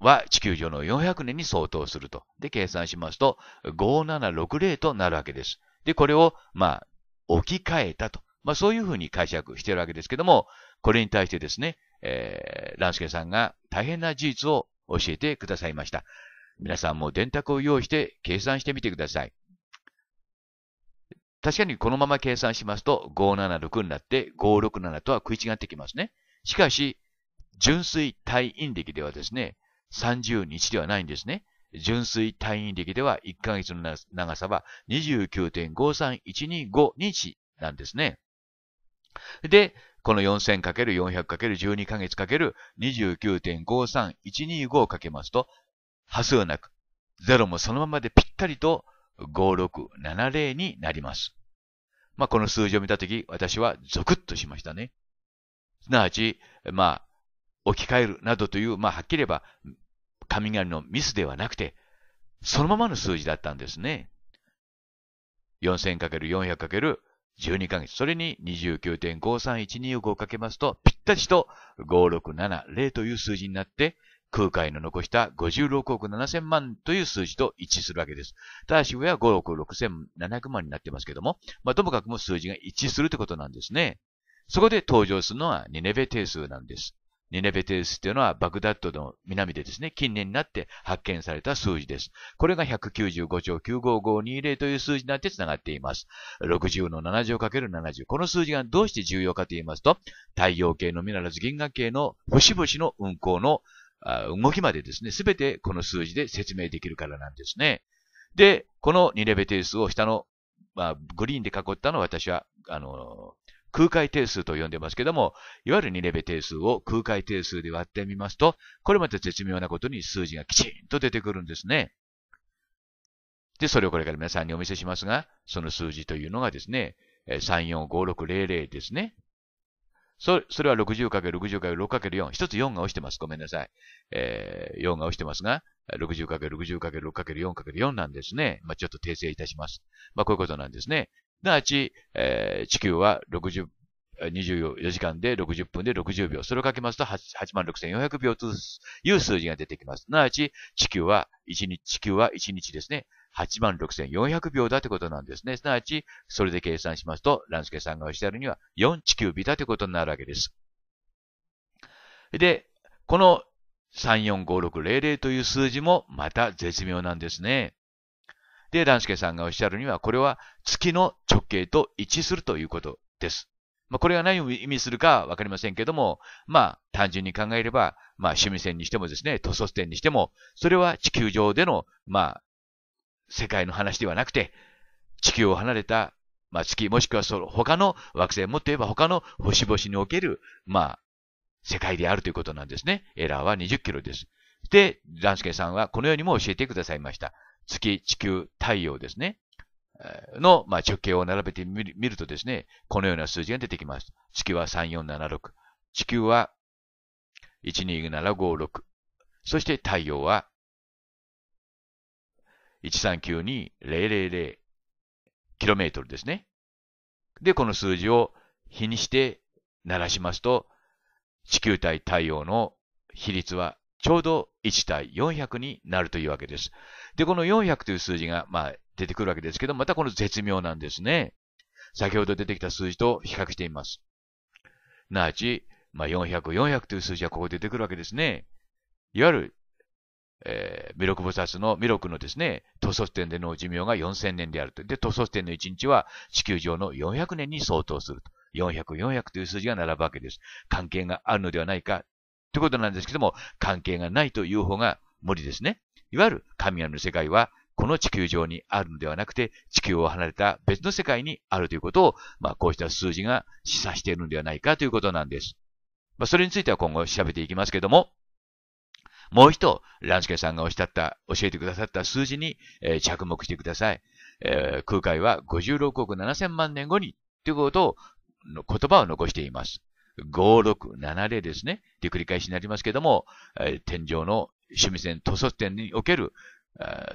は地球上の400年に相当すると。で、計算しますと、5760となるわけです。で、これを、まあ、置き換えたと。まあ、そういうふうに解釈しているわけですけども、これに対してですね、えー、ランスケさんが大変な事実を教えてくださいました。皆さんも電卓を用意して計算してみてください。確かにこのまま計算しますと、576になって、567とは食い違ってきますね。しかし、純粋退院歴ではですね、30日ではないんですね。純粋退院歴では1ヶ月の長さは29.53125日なんですね。で、この 4000×400×12 ヶ月 ×29.53125 をかけますと、波数なく、0もそのままでぴったりと5670になります。まあ、この数字を見たとき、私はゾクッとしましたね。すなわち、まあ、置き換えるなどという、まあ、はっきり言えば、神々のミスではなくて、そのままの数字だったんですね。4000×400×12 ヶ月。それに29.53125をかけますと、ぴったりと5670という数字になって、空海の残した56億7000万という数字と一致するわけです。ただし上は5億6700万になってますけども、まあ、ともかくも数字が一致するということなんですね。そこで登場するのはニネベ定数なんです。ニネベ定数というのはバグダッドの南でですね、近年になって発見された数字です。これが195兆95520という数字になって繋がっています。60の7け ×70。この数字がどうして重要かと言いますと、太陽系のみならず銀河系の星々の運行の動きまでですね、すべてこの数字で説明できるからなんですね。で、この2レベ定数を下の、まあ、グリーンで囲ったのを私は、あの、空海定数と呼んでますけども、いわゆる2レベ定数を空海定数で割ってみますと、これまた絶妙なことに数字がきちんと出てくるんですね。で、それをこれから皆さんにお見せしますが、その数字というのがですね、345600ですね。そそれは 60×60×6×4。一つ4が落ちてます。ごめんなさい。えー、4が落ちてますが、60×60×6×4×4 なんですね。まあ、ちょっと訂正いたします。まあ、こういうことなんですね。なあち、えー、地球は60、24時間で60分で60秒。それをかけますと86,400秒という数字が出てきます。なあち、地球は1日、地球は1日ですね。86,400秒だということなんですね。すなわち、それで計算しますと、ランスケさんがおっしゃるには4地球日だということになるわけです。で、この345600という数字もまた絶妙なんですね。で、ランスケさんがおっしゃるには、これは月の直径と一致するということです。まあ、これが何を意味するかわかりませんけども、まあ、単純に考えれば、まあ、趣味線にしてもですね、塗装線にしても、それは地球上での、まあ、世界の話ではなくて、地球を離れた、まあ、月もしくはその他の惑星、もっと言えば他の星々における、まあ、世界であるということなんですね。エラーは20キロです。で、ダンスケさんはこのようにも教えてくださいました。月、地球、太陽ですね。の、まあ、直径を並べてみるとですね、このような数字が出てきます。月は3476。地球は12756。そして太陽は 1392000km ですね。で、この数字を比にして鳴らしますと、地球対太陽の比率はちょうど1対400になるというわけです。で、この400という数字が、まあ、出てくるわけですけど、またこの絶妙なんですね。先ほど出てきた数字と比較してみます。なあち、まあ、400、400という数字はここ出てくるわけですね。いわゆるえー、弥勒菩薩の弥勒のですね、塗装点での寿命が4000年であると。で、塗装点の1日は地球上の400年に相当すると。400、400という数字が並ぶわけです。関係があるのではないか。ということなんですけども、関係がないという方が無理ですね。いわゆる神谷の世界は、この地球上にあるのではなくて、地球を離れた別の世界にあるということを、まあ、こうした数字が示唆しているのではないかということなんです。まあ、それについては今後調べていきますけども、もう一度、ランスケさんがおっしゃった、教えてくださった数字に、えー、着目してください。えー、空海は56億7000万年後に、ということを、の言葉を残しています。5670ですね。で、繰り返しになりますけども、えー、天井の趣味線、塗装点における、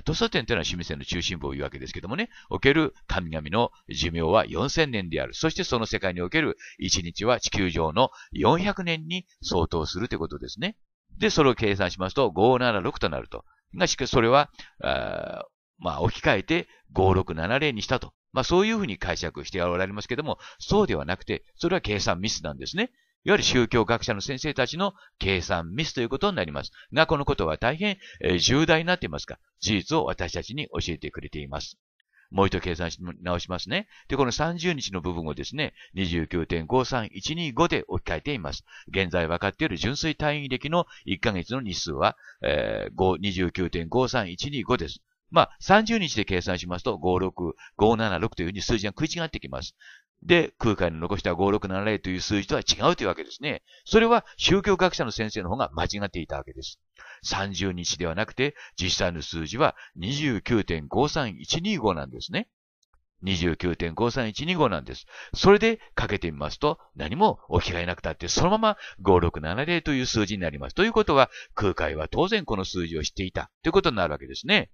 塗装点というのは趣味線の中心部を言うわけですけどもね、おける神々の寿命は4000年である。そしてその世界における1日は地球上の400年に相当するということですね。で、それを計算しますと、576となると。が、しかしそれは、あまあ、置き換えて5670にしたと。まあ、そういうふうに解釈しておられますけども、そうではなくて、それは計算ミスなんですね。いわゆる宗教学者の先生たちの計算ミスということになります。が、このことは大変、えー、重大になっていますが、事実を私たちに教えてくれています。もう一度計算し直しますね。で、この30日の部分をですね、29.53125で置き換えています。現在分かっている純粋単位歴の1ヶ月の日数は、えー、29.53125です。まあ、30日で計算しますと、5、6、5、7、6というふうに数字が食い違ってきます。で、空海の残した5670という数字とは違うというわけですね。それは宗教学者の先生の方が間違っていたわけです。30日ではなくて、実際の数字は29.53125なんですね。29.53125なんです。それでかけてみますと、何も置き換えなくたって、そのまま5670という数字になります。ということは、空海は当然この数字を知っていたということになるわけですね。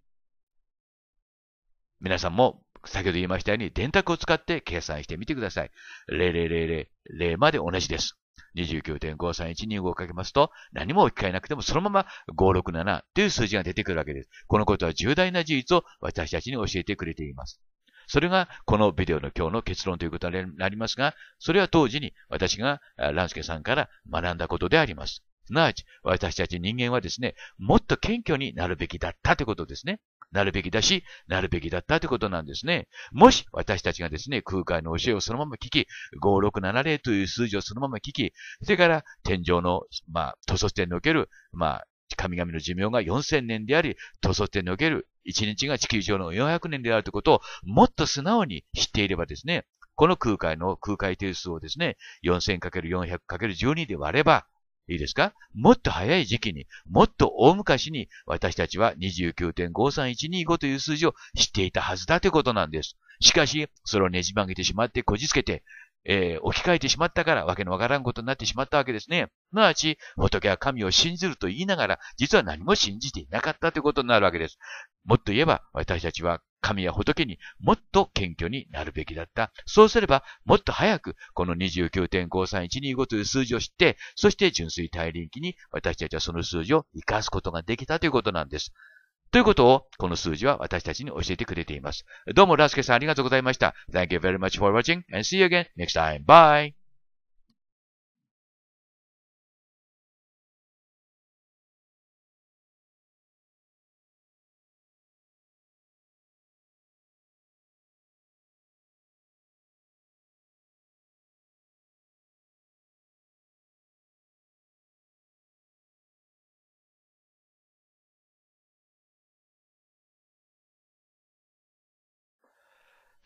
皆さんも先ほど言いましたように、電卓を使って計算してみてください。0000、0まで同じです。29.5312をかけますと、何も置き換えなくてもそのまま567という数字が出てくるわけです。このことは重大な事実を私たちに教えてくれています。それがこのビデオの今日の結論ということになりますが、それは当時に私がランスケさんから学んだことであります。すなわち、私たち人間はですね、もっと謙虚になるべきだったということですね。なるべきだし、なるべきだったということなんですね。もし私たちがですね、空海の教えをそのまま聞き、5670という数字をそのまま聞き、それから天井の、まあ、塗装点における、まあ、神々の寿命が4000年であり、塗装点における1日が地球上の400年であるということをもっと素直に知っていればですね、この空海の空海定数をですね、4000×400×12 で割れば、いいですかもっと早い時期に、もっと大昔に、私たちは29.53125という数字を知っていたはずだということなんです。しかし、それをねじ曲げてしまって、こじつけて、えー、置き換えてしまったから、わけのわからんことになってしまったわけですね。すなわち、仏は神を信ずると言いながら、実は何も信じていなかったということになるわけです。もっと言えば、私たちは神や仏にもっと謙虚になるべきだった。そうすれば、もっと早く、この29.53125という数字を知って、そして純粋大臨期に私たちはその数字を活かすことができたということなんです。ということを、この数字は私たちに教えてくれています。どうも、ラスケさんありがとうございました。Thank you very much for watching and see you again next time. Bye!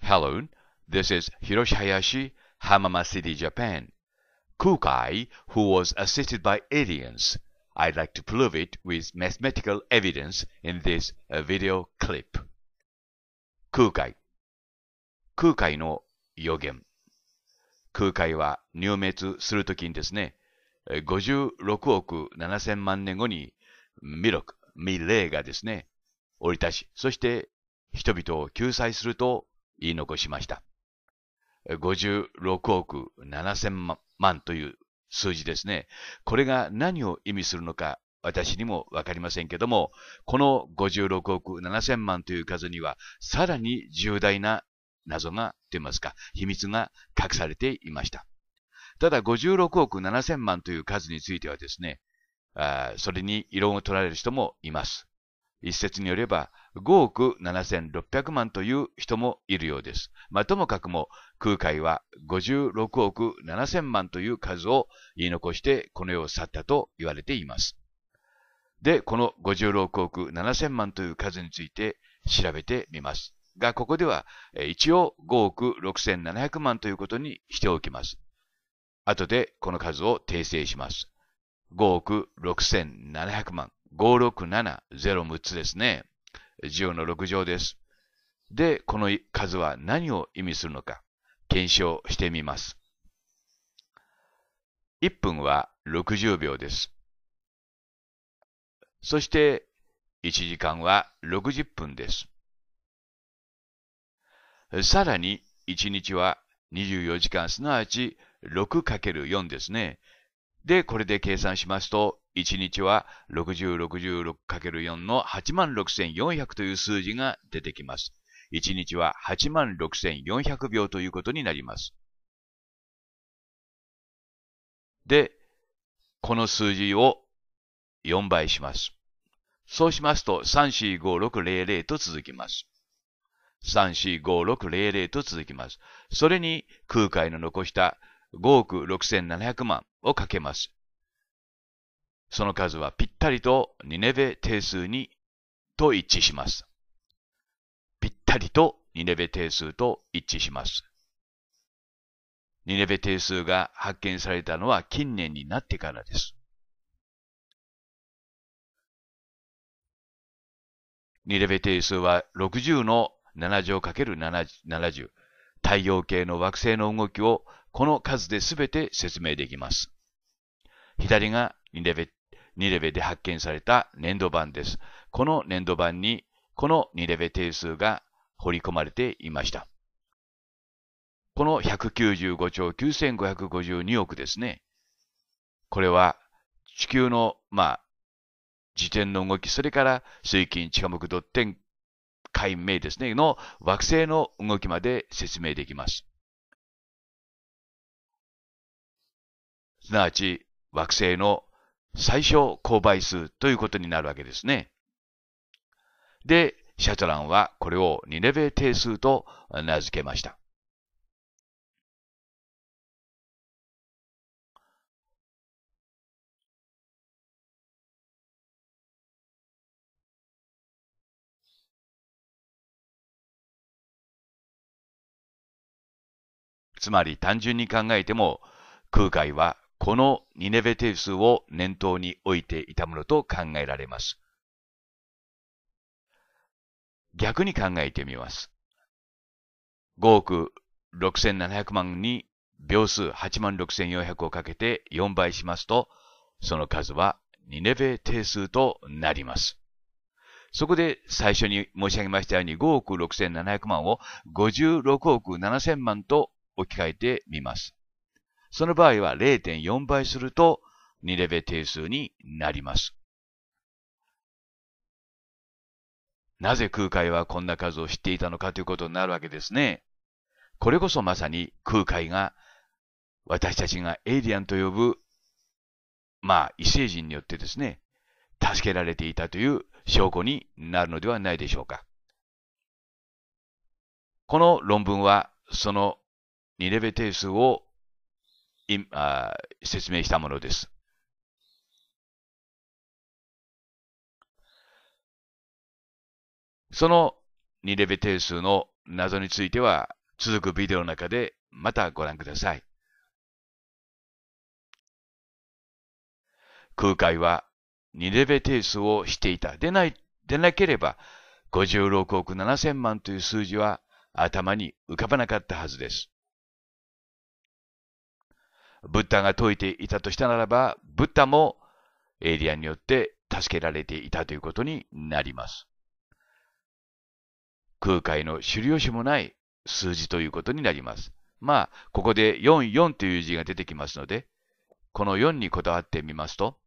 Hello, this is Hiroshi Hayashi, Hamama City, Japan. Kukai, who was assisted by aliens. I'd like to prove it with mathematical evidence in this video clip. 空海空海の予言空海は入滅するときにですね、56億7000万年後に弥勒、未霊がですね、降り立ち、そして人々を救済すると言い残しました。56億7千万という数字ですね。これが何を意味するのか私にもわかりませんけども、この56億7千万という数にはさらに重大な謎がと言いますか、秘密が隠されていました。ただ56億7千万という数についてはですね、あそれに異論を取られる人もいます。一説によれば、5億7600万という人もいるようです。まあ、ともかくも空海は56億7000万という数を言い残してこの世を去ったと言われています。で、この56億7000万という数について調べてみます。が、ここでは一応5億6700万ということにしておきます。後でこの数を訂正します。5億6700万。5670-6つですね。10の6乗です。で、この数は何を意味するのか、検証してみます。1分は60秒です。そして、1時間は60分です。さらに、1日は24時間、すなわち 6×4 ですね。で、これで計算しますと、1日は 6066×4 の86,400という数字が出てきます。1日は86,400秒ということになります。で、この数字を4倍します。そうしますと、345,600と続きます。345,600と続きます。それに空海の残した5億6700万をかけます。その数はぴったりとニネベ定数にと一致します。ぴったりとニネベ定数と一致します。ニネベ定数が発見されたのは近年になってからです。ニネベ定数は60の7乗 ×70、太陽系の惑星の動きをこの数で全て説明できます。左がニネベ2レベで発見された粘土板です。この粘土板にこの2レベ定数が彫り込まれていました。この195兆9552億ですね。これは地球の、まあ、自転の動き、それから水金地下木土天海明ですね、の惑星の動きまで説明できます。すなわち惑星の最小公倍数ということになるわけですね。で、シャトランはこれをニレベ定数と名付けました。つまり単純に考えても空海はこのニネベ定数を念頭に置いていたものと考えられます。逆に考えてみます。5億6700万に秒数8万6400をかけて4倍しますと、その数はニネベ定数となります。そこで最初に申し上げましたように5億6700万を56億7000万と置き換えてみます。その場合は0.4倍すると2レベ定数になります。なぜ空海はこんな数を知っていたのかということになるわけですね。これこそまさに空海が私たちがエイリアンと呼ぶ、まあ異星人によってですね、助けられていたという証拠になるのではないでしょうか。この論文はその2レベ定数を説明したものです。その2レベ定数の謎については続くビデオの中でまたご覧ください。空海は2レベ定数をしていた。でない、でなければ56億7000万という数字は頭に浮かばなかったはずです。ブッダが説いていたとしたならば、ブッダもエイリアンによって助けられていたということになります。空海の狩猟種もない数字ということになります。まあ、ここで44という字が出てきますので、この4にこだわってみますと、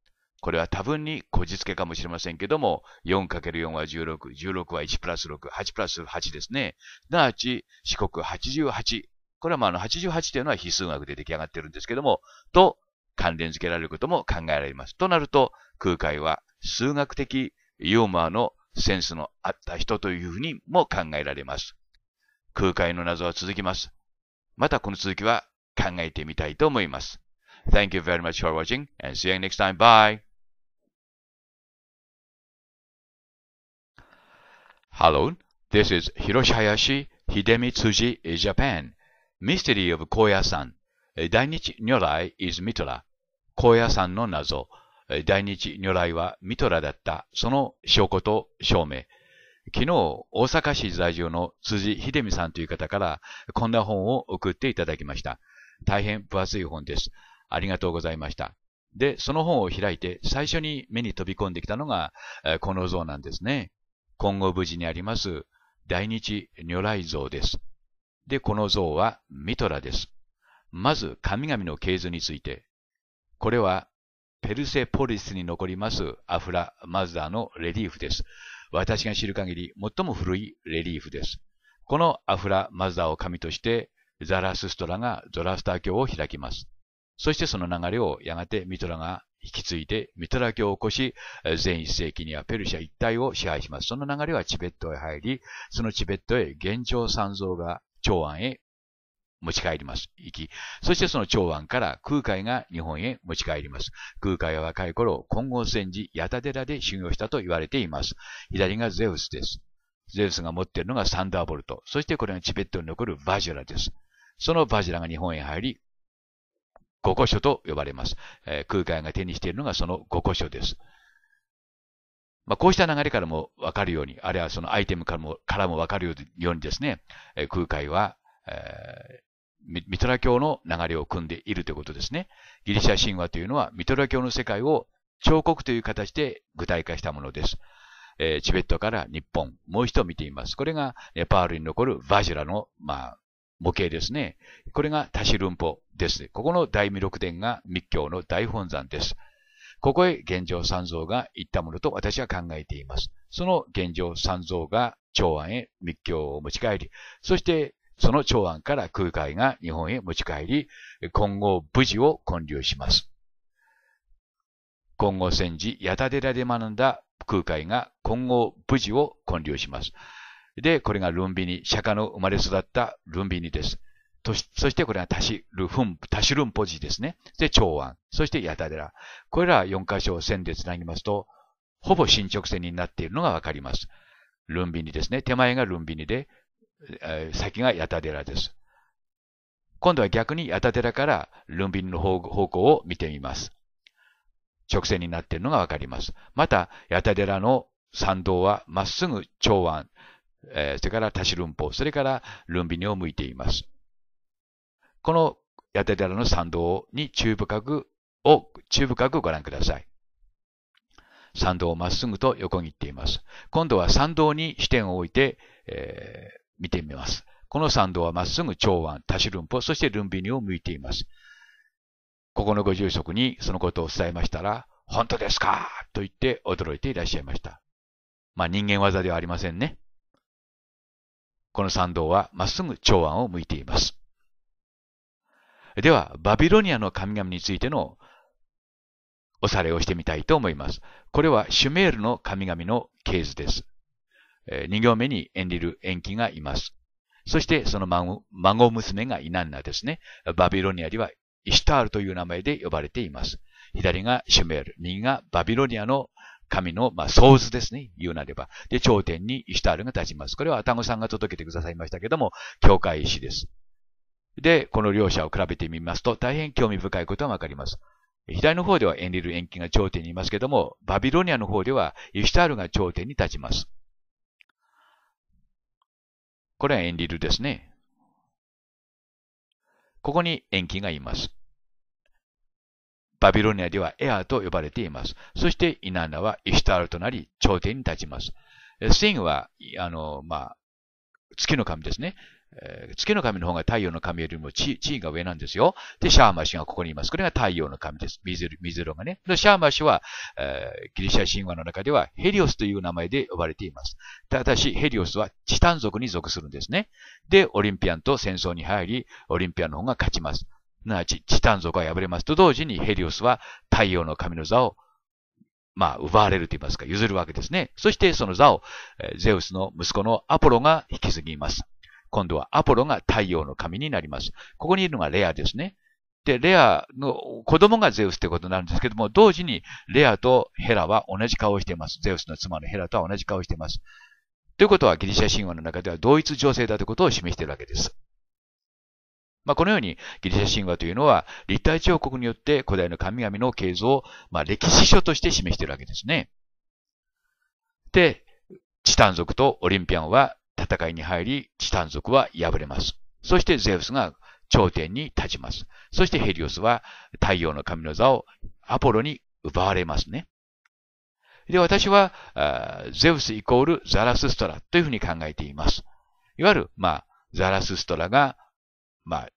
これは多分にこじつけかもしれませんけども、4×4 は16、16は1プラス6、8プラス8ですね。なあち、四国88これはまああの88というのは非数学で出来上がってるんですけども、と関連付けられることも考えられます。となると、空海は数学的ユーモアのセンスのあった人というふうにも考えられます。空海の謎は続きます。またこの続きは考えてみたいと思います。Thank you very much for watching and see you next time. Bye! Hello, this is Hiroshi Hayashi, Hidemi Tsuji, Japan. Mystery of 高野山大日如来 is ミトラ高野山の謎大日如来はミトラだったその証拠と証明昨日、大阪市在住の辻秀美さんという方から、こんな本を送っていただきました。大変分厚い本です。ありがとうございました。で、その本を開いて、最初に目に飛び込んできたのが、この像なんですね。今後無事にあります、大日如来像です。で、この像はミトラです。まず、神々の系図について。これは、ペルセポリスに残りますアフラ・マズダーのレリーフです。私が知る限り最も古いレリーフです。このアフラ・マズダーを神として、ザラスストラがゾラスター教を開きます。そしてその流れをやがてミトラが引き継いでミトラ教を起こし、全一世紀にはペルシャ一帯を支配します。その流れはチベットへ入り、そのチベットへ現状三像が長安へ持ち帰ります。行き。そしてその長安から空海が日本へ持ち帰ります。空海は若い頃、金剛戦時、八田寺で修行したと言われています。左がゼウスです。ゼウスが持っているのがサンダーボルト。そしてこれがチベットに残るバジュラです。そのバジュラが日本へ入り、五個書と呼ばれます。えー、空海が手にしているのがその五個書です。まあ、こうした流れからもわかるように、あるいはそのアイテムからも、からもわかるようにですね、えー、空海は、えー、ミトラ教の流れを組んでいるということですね。ギリシャ神話というのは、ミトラ教の世界を彫刻という形で具体化したものです。えー、チベットから日本、もう一度見てみます。これがネパールに残るバジュラの、まあ、模型ですね。これがタシルンポです。ここの大弥勒殿が密教の大本山です。ここへ現状三蔵が行ったものと私は考えています。その現状三蔵が長安へ密教を持ち帰り、そしてその長安から空海が日本へ持ち帰り、今後無事を建立します。今後戦時、八田寺で学んだ空海が今後無事を建立します。で、これがルンビニ、釈迦の生まれ育ったルンビニです。そして、これは足しるン、足しるんポジですね。で、長安。そして、ヤタデラ。これら4箇所を線でつなぎますと、ほぼ進直線になっているのがわかります。ルンビニですね。手前がルンビニで、えー、先がヤタデラです。今度は逆にヤタデラからルンビニの方向を見てみます。直線になっているのがわかります。また、ヤタデラの参道はまっすぐ長安、えー、それからタシルンポ、それからルンビニを向いています。このヤテダラの参道に中部角を、中部角ご覧ください。参道をまっすぐと横切っています。今度は参道に視点を置いて、えー、見てみます。この参道はまっすぐ長安、多種ルンポ、そしてルンビニを向いています。ここのご住職にそのことを伝えましたら、本当ですかと言って驚いていらっしゃいました。まあ人間技ではありませんね。この参道はまっすぐ長安を向いています。では、バビロニアの神々についてのおされをしてみたいと思います。これはシュメールの神々の系図です。2行目にエンリル・エンキがいます。そしてその孫孫娘がイナンナですね。バビロニアではイシュタールという名前で呼ばれています。左がシュメール、右がバビロニアの神の、まあ、創図ですね。言うなれば。で、頂点にイシュタールが立ちます。これはアタゴさんが届けてくださいましたけども、教会石です。で、この両者を比べてみますと、大変興味深いことがわかります。左の方ではエンリル延期が頂点にいますけども、バビロニアの方ではイシュタールが頂点に立ちます。これはエンリルですね。ここに延期がいます。バビロニアではエアーと呼ばれています。そしてイナナはイシュタールとなり頂点に立ちます。スインは、あの、まあ、月の神ですね。えー、月の神の方が太陽の神よりも地位が上なんですよ。で、シャーマシがここにいます。これが太陽の神です。ミゼロがね。シャーマシは、えー、ギリシャ神話の中ではヘリオスという名前で呼ばれています。ただし、ヘリオスはチタン族に属するんですね。で、オリンピアンと戦争に入り、オリンピアンの方が勝ちます。なち、チタン族が敗れますと同時にヘリオスは太陽の神の座をまあ、奪われると言いますか、譲るわけですね。そしてその座を、ゼウスの息子のアポロが引き継ぎます。今度はアポロが太陽の神になります。ここにいるのがレアですね。で、レアの子供がゼウスってことになるんですけども、同時にレアとヘラは同じ顔をしています。ゼウスの妻のヘラとは同じ顔をしています。ということはギリシャ神話の中では同一女性だということを示しているわけです。まあ、このようにギリシャ神話というのは立体彫刻によって古代の神々の形像を、まあ、歴史書として示しているわけですね。で、チタン族とオリンピアンは戦いに入り、チタン族は敗れます。そしてゼウスが頂点に立ちます。そしてヘリオスは太陽の神の座をアポロに奪われますね。で、私は、ゼウスイコールザラスストラというふうに考えています。いわゆる、まあ、ザラスストラが、まあ、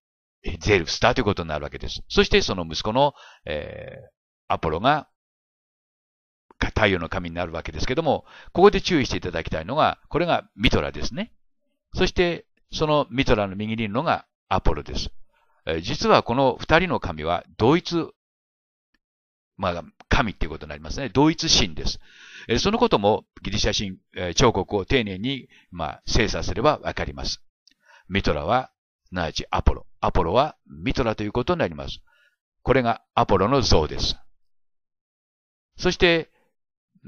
ゼウスだということになるわけです。そしてその息子の、えー、アポロが太陽の神になるわけですけども、ここで注意していただきたいのが、これがミトラですね。そして、そのミトラの右にいるのがアポロです。実はこの二人の神は同一、まあ、神っていうことになりますね。同一神です。そのこともギリシャ神、彫刻を丁寧に、まあ、精査すればわかります。ミトラは、なわちアポロ。アポロはミトラということになります。これがアポロの像です。そして、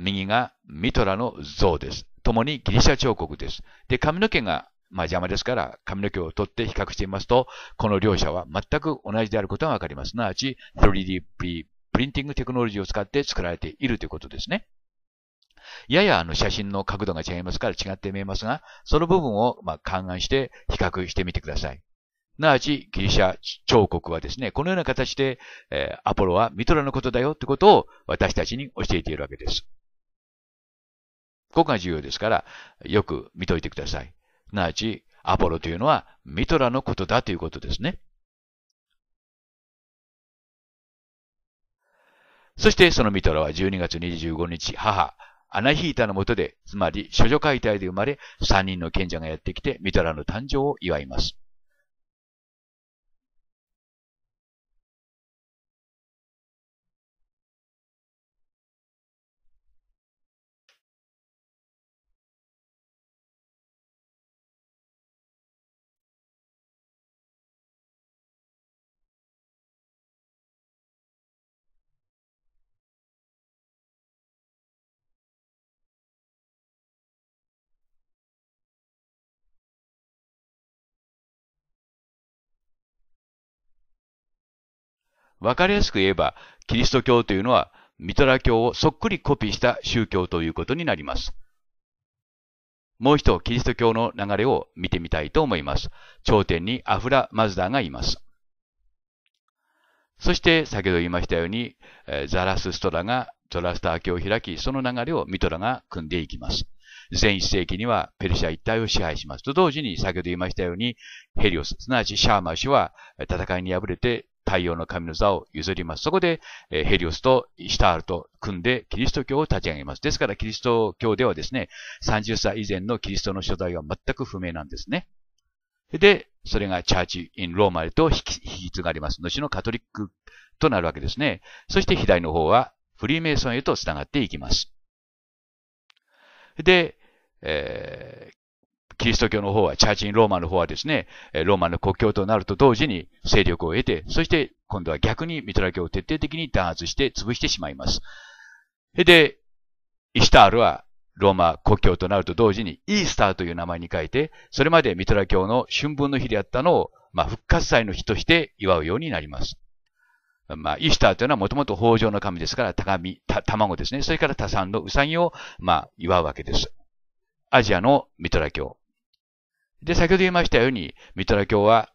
右がミトラの像です。共にギリシャ彫刻です。で、髪の毛が、まあ、邪魔ですから、髪の毛を取って比較してみますと、この両者は全く同じであることがわかります。すなわち、3D プリンティングテクノロジーを使って作られているということですね。ややあの写真の角度が違いますから違って見えますが、その部分をまあ勘案して比較してみてください。すなわち、ギリシャ彫刻はですね、このような形で、えー、アポロはミトラのことだよってことを私たちに教えているわけです。ここが重要ですから、よく見といてください。すなわち、アポロというのはミトラのことだということですね。そしてそのミトラは12月25日、母、アナヒータのもとで、つまり諸女解体で生まれ、3人の賢者がやってきて、ミトラの誕生を祝います。わかりやすく言えば、キリスト教というのは、ミトラ教をそっくりコピーした宗教ということになります。もう一度、キリスト教の流れを見てみたいと思います。頂点にアフラ・マズダがいます。そして、先ほど言いましたように、ザラスストラがゾラスター教を開き、その流れをミトラが組んでいきます。全1世紀にはペルシャ一帯を支配します。と同時に、先ほど言いましたように、ヘリオス、すなわちシャーマー氏は戦いに敗れて太陽の神の座を譲ります。そこで、えヘリオスとヒタールと組んでキリスト教を立ち上げます。ですからキリスト教ではですね、30歳以前のキリストの所在は全く不明なんですね。で、それがチャーチ・イン・ローマへと引き継がれます。後のカトリックとなるわけですね。そして左の方はフリーメイソンへと繋がっていきます。で、えー、キリスト教の方は、チャーチンローマの方はですね、ローマの国教となると同時に勢力を得て、そして今度は逆にミトラ教を徹底的に弾圧して潰してしまいます。で、イシタールはローマ国教となると同時にイースターという名前に変えて、それまでミトラ教の春分の日であったのを、まあ、復活祭の日として祝うようになります。まあ、イースターというのはもともと豊穣の神ですから、た、卵ですね。それから多産のウサギを、まあ、祝うわけです。アジアのミトラ教。で、先ほど言いましたように、ミトラ教は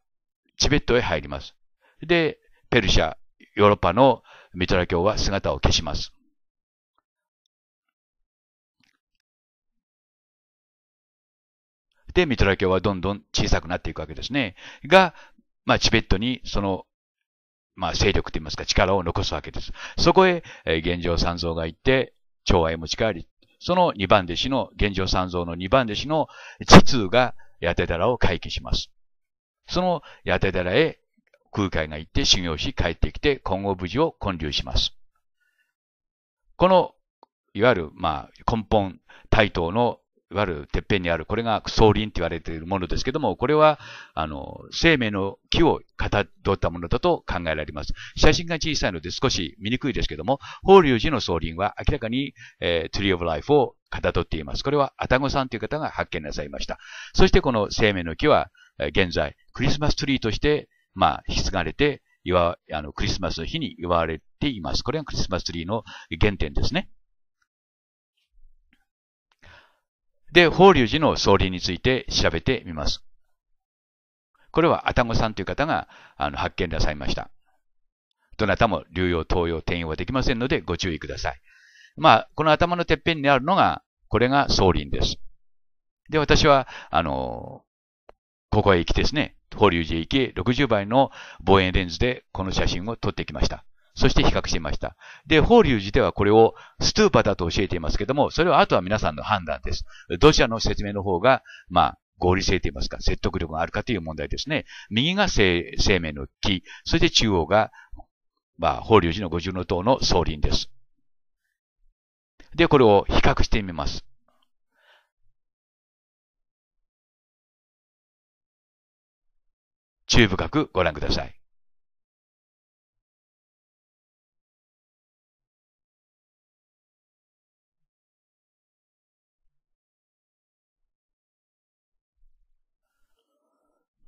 チベットへ入ります。で、ペルシャ、ヨーロッパのミトラ教は姿を消します。で、ミトラ教はどんどん小さくなっていくわけですね。が、まあ、チベットにその、まあ、勢力といいますか、力を残すわけです。そこへ、えー、現状三蔵が行って、長愛持ち帰り、その二番弟子の、現状三蔵の二番弟子の地通がヤテダラを回帰します。そのヤテダラへ空海が行って修行し帰ってきて今後無事を建立します。この、いわゆる、まあ、根本、対等のいわゆるてっぺんにある、これが草林って言われているものですけども、これは、あの、生命の木をかたどったものだと考えられます。写真が小さいので少し見にくいですけども、法隆寺の草林は明らかに、えー、Tree of Life をかたどっています。これは、アタゴさんという方が発見なさいました。そしてこの生命の木は、現在、クリスマスツリーとして、まあ、引き継がれて、いわ、あの、クリスマスの日に祝われています。これがクリスマスツリーの原点ですね。で、法隆寺の総理について調べてみます。これは、愛宕さんという方があの発見なさいました。どなたも流用、東用、転用はできませんのでご注意ください。まあ、この頭のてっぺんにあるのが、これが総輪です。で、私は、あの、ここへ行きですね、法隆寺へ行き、60倍の望遠レンズでこの写真を撮ってきました。そして比較していました。で、法隆寺ではこれをストゥーパだと教えていますけども、それはあとは皆さんの判断です。どちらの説明の方が、まあ、合理性といいますか、説得力があるかという問題ですね。右が生命の木、そして中央が、まあ、法隆寺の五重の塔の総輪です。で、これを比較してみます。注意深くご覧ください。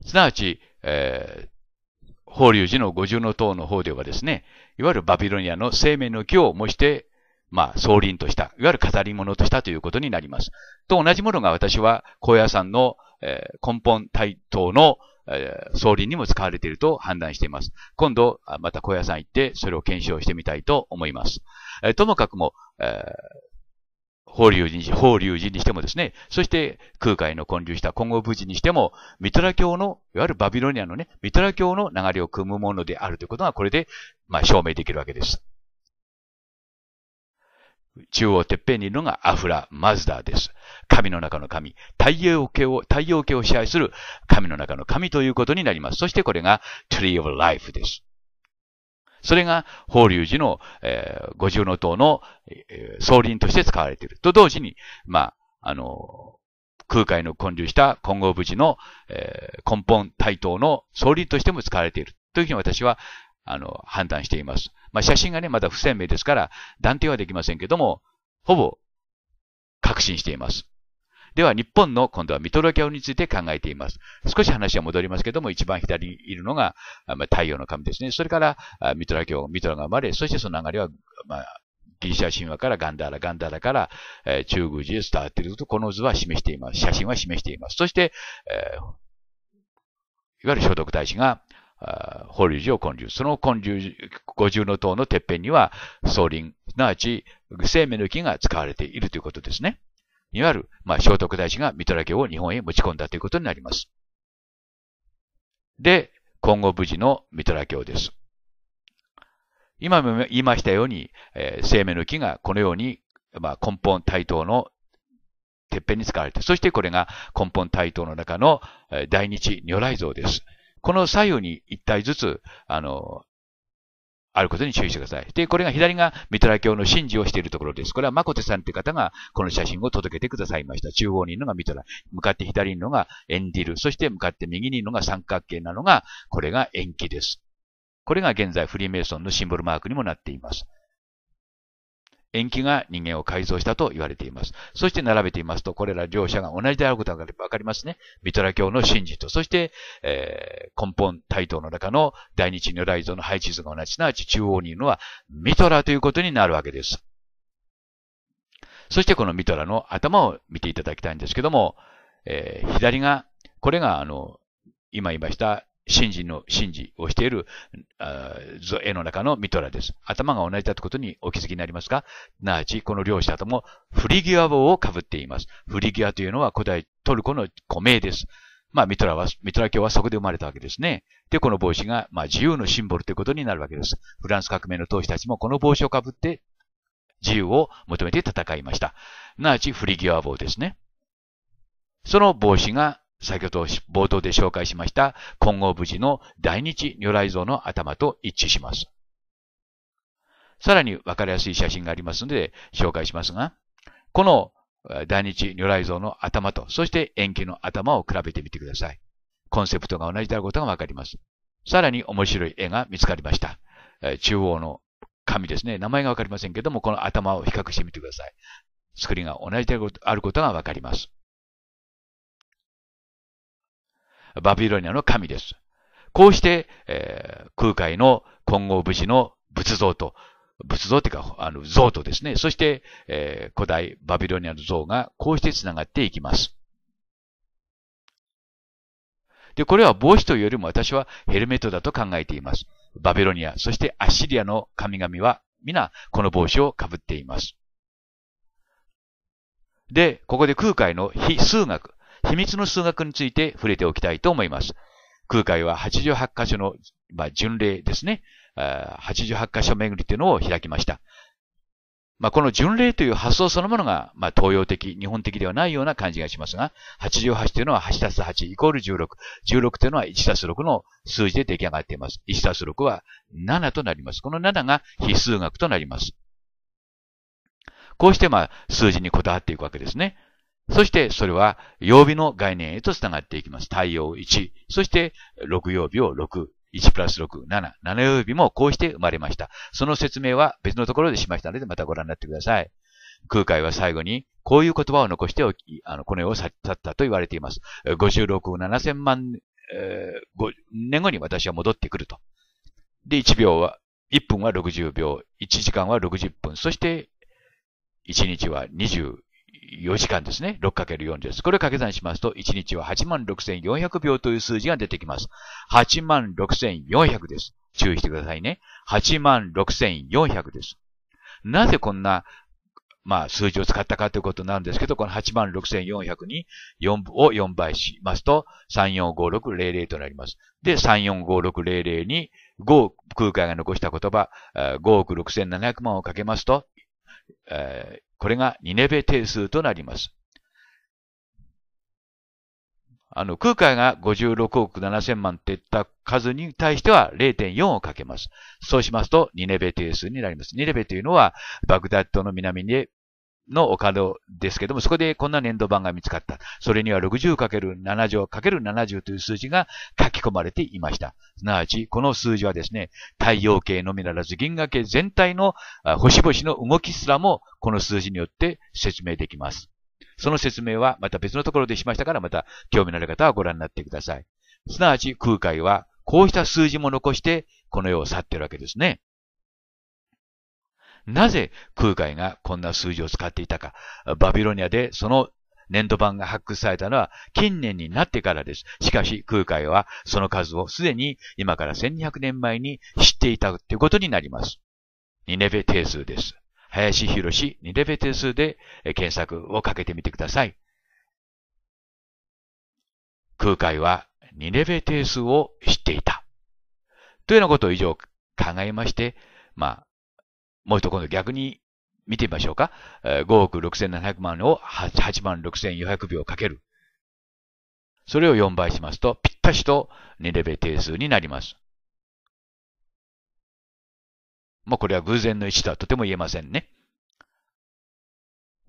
すなわち、えー、法隆寺の五重の塔の方ではですね、いわゆるバビロニアの生命の木を模して、まあ、総輪とした、いわゆる飾り物としたということになります。と同じものが私は、高野山の、えー、根本体等の、えー、総輪にも使われていると判断しています。今度、また高野山行って、それを検証してみたいと思います。えー、ともかくも、えー、法隆寺法隆寺にしてもですね、そして空海の建立した金剛武寺にしても、ミトラ教の、いわゆるバビロニアのね、ミトラ教の流れを組むものであるということが、これで、まあ、証明できるわけです。中央てっぺんにいるのがアフラ・マズダーです。神の中の神。太陽系を、太陽系を支配する神の中の神ということになります。そしてこれが Tree of Life です。それが法隆寺の、えー、五重の塔の、えー、総輪として使われている。と同時に、まあ、あの、空海の建立した金剛無事の、えー、根本対等の総林としても使われている。というふうに私は、あの、判断しています。まあ、写真がね、まだ不鮮明ですから、断定はできませんけども、ほぼ、確信しています。では、日本の今度はミトロ教について考えています。少し話は戻りますけども、一番左にいるのが、太陽の神ですね。それから、ミトラ教、ミトラが生まれ、そしてその流れは、まあ、ギリシャ神話からガンダーラ、ガンダーラから、えー、中宮寺へ伝わっていると、この図は示しています。写真は示しています。そして、えー、いわゆる聖徳太子が、法隆寺を建立。その建立、五重の塔のてっぺんには、総林、すなわち、生命の木が使われているということですね。いわゆる、まあ、聖徳太子がミトラ教を日本へ持ち込んだということになります。で、今後無事のミトラ教です。今も言いましたように、えー、生命の木がこのように、まあ、根本対等のてっぺんに使われて、そしてこれが根本対等の中の、えー、大日如来像です。この左右に一体ずつ、あの、あることに注意してください。で、これが左がミトラ教の神事をしているところです。これはマコテさんという方がこの写真を届けてくださいました。中央にいるのがミトラ、向かって左にいるのがエンディル、そして向かって右にいるのが三角形なのが、これが延期です。これが現在フリーメイソンのシンボルマークにもなっています。延期が人間を改造したと言われています。そして並べていますと、これら両者が同じであることがわかりますね。ミトラ教の真実と、そして、えー、根本対等の中の大日如来像の配置図が同じ、すなわち中央にいるのはミトラということになるわけです。そしてこのミトラの頭を見ていただきたいんですけども、えー、左が、これがあの、今言いました信心の信じをしている絵の中のミトラです。頭が同じだということにお気づきになりますが、なあち、この両者ともフリギュア帽をかぶっています。フリギュアというのは古代トルコの古名です。まあ、ミトラは、ミトラ教はそこで生まれたわけですね。で、この帽子が、まあ、自由のシンボルということになるわけです。フランス革命の当時たちもこの帽子をかぶって自由を求めて戦いました。なあち、フリギュア帽ですね。その帽子が先ほど冒頭で紹介しました金剛無事の大日如来像の頭と一致します。さらに分かりやすい写真がありますので紹介しますが、この大日如来像の頭と、そして円形の頭を比べてみてください。コンセプトが同じであることが分かります。さらに面白い絵が見つかりました。中央の紙ですね。名前が分かりませんけども、この頭を比較してみてください。作りが同じであることが分かります。バビロニアの神です。こうして、えー、空海の混合武士の仏像と、仏像というか、あの、像とですね、そして、えー、古代バビロニアの像がこうして繋がっていきます。で、これは帽子というよりも私はヘルメットだと考えています。バビロニア、そしてアッシリアの神々は皆この帽子をかぶっています。で、ここで空海の非数学、秘密の数学について触れておきたいと思います。空海は88箇所の、まあ、巡礼ですね。88箇所巡りというのを開きました。まあ、この巡礼という発想そのものが、まあ、東洋的、日本的ではないような感じがしますが、88というのは8たす8イコール16。16というのは1たす6の数字で出来上がっています。1たす6は7となります。この7が非数学となります。こうして、まあ、数字にこだわっていくわけですね。そしてそれは曜日の概念へと繋がっていきます。太陽1。そして6曜日を6。1プラス6、7。7曜日もこうして生まれました。その説明は別のところでしましたので、またご覧になってください。空海は最後に、こういう言葉を残しておき、あの、この世を去ったと言われています。56億7000万、えー、5年後に私は戻ってくると。で、1秒は、1分は60秒、1時間は60分、そして1日は20 4時間ですね。6×4 です。これを掛け算しますと、1日は86,400秒という数字が出てきます。86,400です。注意してくださいね。86,400です。なぜこんな、まあ、数字を使ったかということなんですけど、この86,400に4を4倍しますと、345600となります。で、345600に5、空海が残した言葉、5億6700万をかけますと、えー、これがニネベ定数となります。あの、空海が56億7千万っていった数に対しては0.4をかけます。そうしますと、ニネベ定数になります。ニネベというのは、バグダッドの南にの丘ですけども、そこでこんな粘土板が見つかった。それには 60×70×70 という数字が書き込まれていました。すなわち、この数字はですね、太陽系のみならず銀河系全体の星々の動きすらもこの数字によって説明できます。その説明はまた別のところでしましたから、また興味のある方はご覧になってください。すなわち空海はこうした数字も残してこの世を去っているわけですね。なぜ空海がこんな数字を使っていたか。バビロニアでその粘土板が発掘されたのは近年になってからです。しかし空海はその数をすでに今から1200年前に知っていたということになります。ニネベ定数です。林博士ニネベ定数で検索をかけてみてください。空海はニネベ定数を知っていた。というようなことを以上考えまして、まあ、もう一度今度逆に見てみましょうか。5億6700万を8万6400秒かける。それを4倍しますと、ぴったしと2レベル定数になります。もうこれは偶然の1とはとても言えませんね。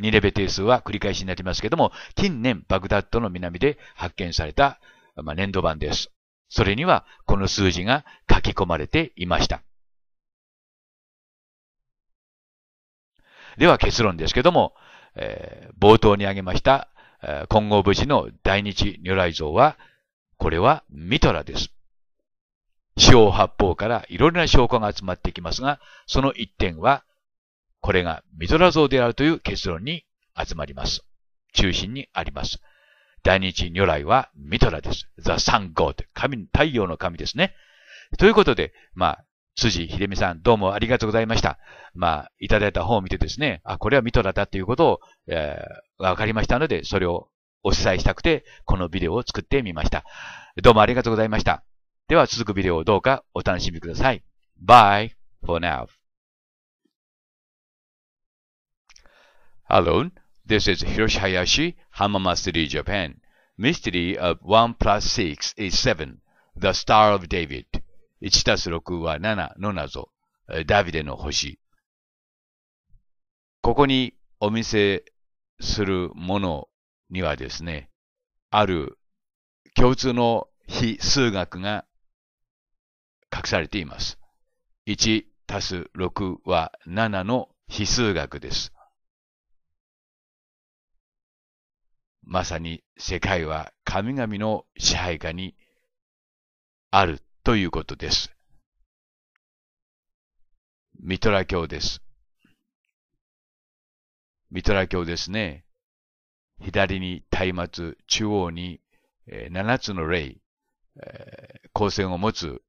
2レベル定数は繰り返しになりますけども、近年バグダッドの南で発見された、まあ、粘土板です。それにはこの数字が書き込まれていました。では結論ですけども、えー、冒頭に挙げました、えー、金剛無事の大日如来像は、これはミトラです。四方八方からいろいろな証拠が集まってきますが、その一点は、これがミトラ像であるという結論に集まります。中心にあります。大日如来はミトラです。ザ・サン・ゴー神、太陽の神ですね。ということで、まあ、辻秀美さん、どうもありがとうございました。まあ、いただいた本を見てですね、あ、これはミトラだということを、えー、わかりましたので、それをお伝えしたくて、このビデオを作ってみました。どうもありがとうございました。では、続くビデオをどうかお楽しみください。Bye for now. Hello, this is Hiroshi Hayashi, h a m a m a t s u r i Japan. Mystery of 1 plus 6 is 7, the Star of David. 1たす6は7の謎、ダビデの星。ここにお見せするものにはですね、ある共通の非数学が隠されています。1たす6は7の非数学です。まさに世界は神々の支配下にあるということです。ミトラ教です。ミトラ教ですね。左に松明、中央に7つの霊、光線を持つ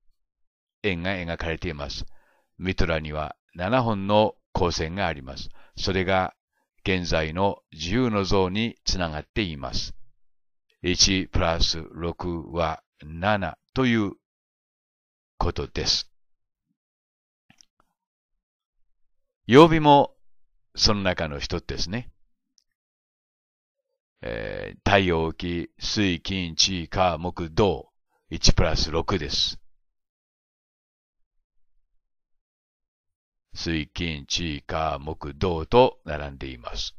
円が描かれています。ミトラには7本の光線があります。それが現在の自由の像につながっています。1プラス6は7ということです。曜日もその中の一つですね。えー、太陽気、水、金、地、火、木、土、1プラス6です。水、金、地、火、木、土と並んでいます。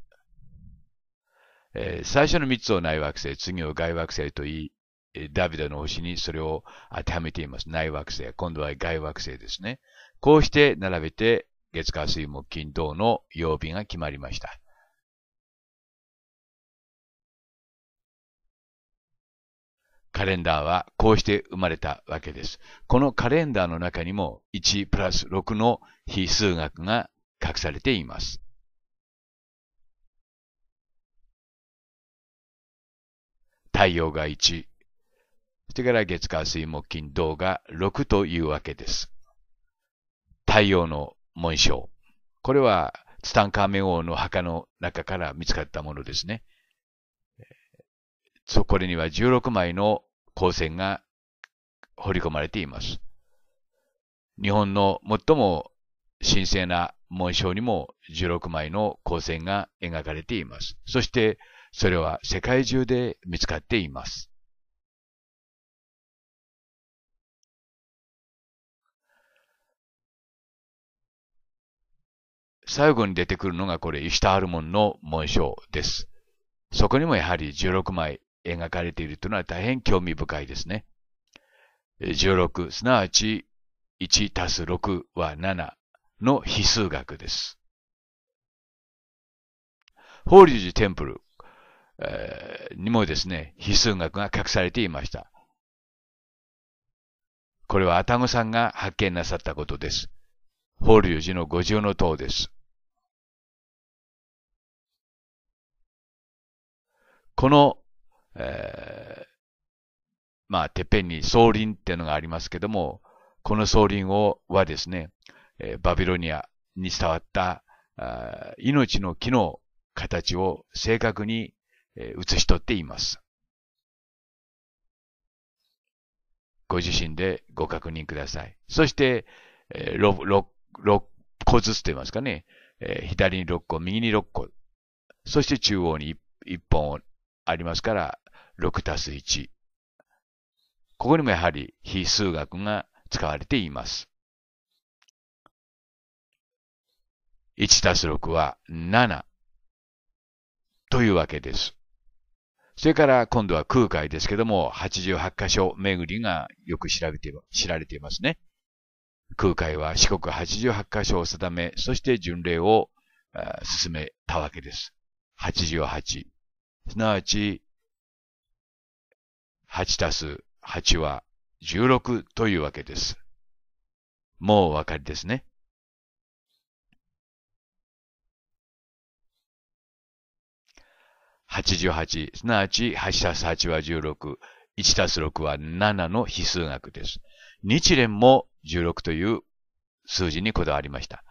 えー、最初の3つを内惑星、次を外惑星と言い、ダビデの星にそれを当てはめています。内惑星。今度は外惑星ですね。こうして並べて、月火水木金土の曜日が決まりました。カレンダーはこうして生まれたわけです。このカレンダーの中にも1プラス6の非数学が隠されています。太陽が1、そしてから月火水木金土が6というわけです。太陽の紋章。これはツタンカーメン王の墓の中から見つかったものですね。そこれには16枚の光線が彫り込まれています。日本の最も神聖な紋章にも16枚の光線が描かれています。そしてそれは世界中で見つかっています。最後に出てくるのがこれ、イシュタール門の紋章です。そこにもやはり16枚描かれているというのは大変興味深いですね。16、すなわち1たす6は7の比数学です。法隆寺テンプル、えー、にもですね、比数学が隠されていました。これはアタゴさんが発見なさったことです。法隆寺の五重の塔です。この、えー、まあ、てっぺんに総林っていうのがありますけども、この総林を、はですね、えー、バビロニアに伝わったあ、命の木の形を正確に、えー、写し取っています。ご自身でご確認ください。そして、えー、6, 6個ずつと言いますかね、えー、左に6個、右に6個、そして中央に 1, 1本をありますから、6たす1。ここにもやはり非数学が使われています。1たす6は7というわけです。それから今度は空海ですけども、88箇所巡りがよく調べて、知られていますね。空海は四国88箇所を定め、そして巡礼を進めたわけです。88。すなわち、8たす8は16というわけです。もうお分かりですね。88、すなわち8たす8は16、1たす6は7の比数学です。日蓮も16という数字にこだわりました。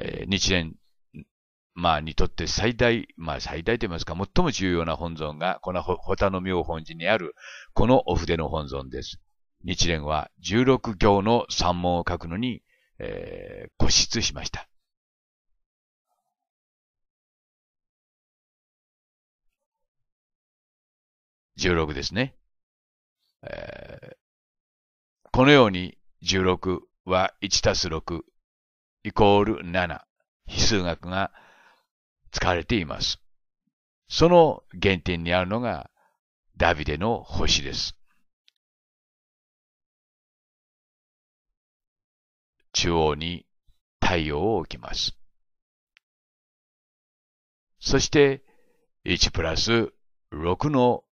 えー、日蓮まあ、にとって最大、まあ、最大と言いますか、最も重要な本尊が、このホタの妙本寺にある、このお筆の本尊です。日蓮は16行の三文を書くのに、えー、固執しました。16ですね。えー、このように16は1たす6イコール7。非数学が使われています。その原点にあるのがダビデの星です。中央に太陽を置きます。そして1プラス6の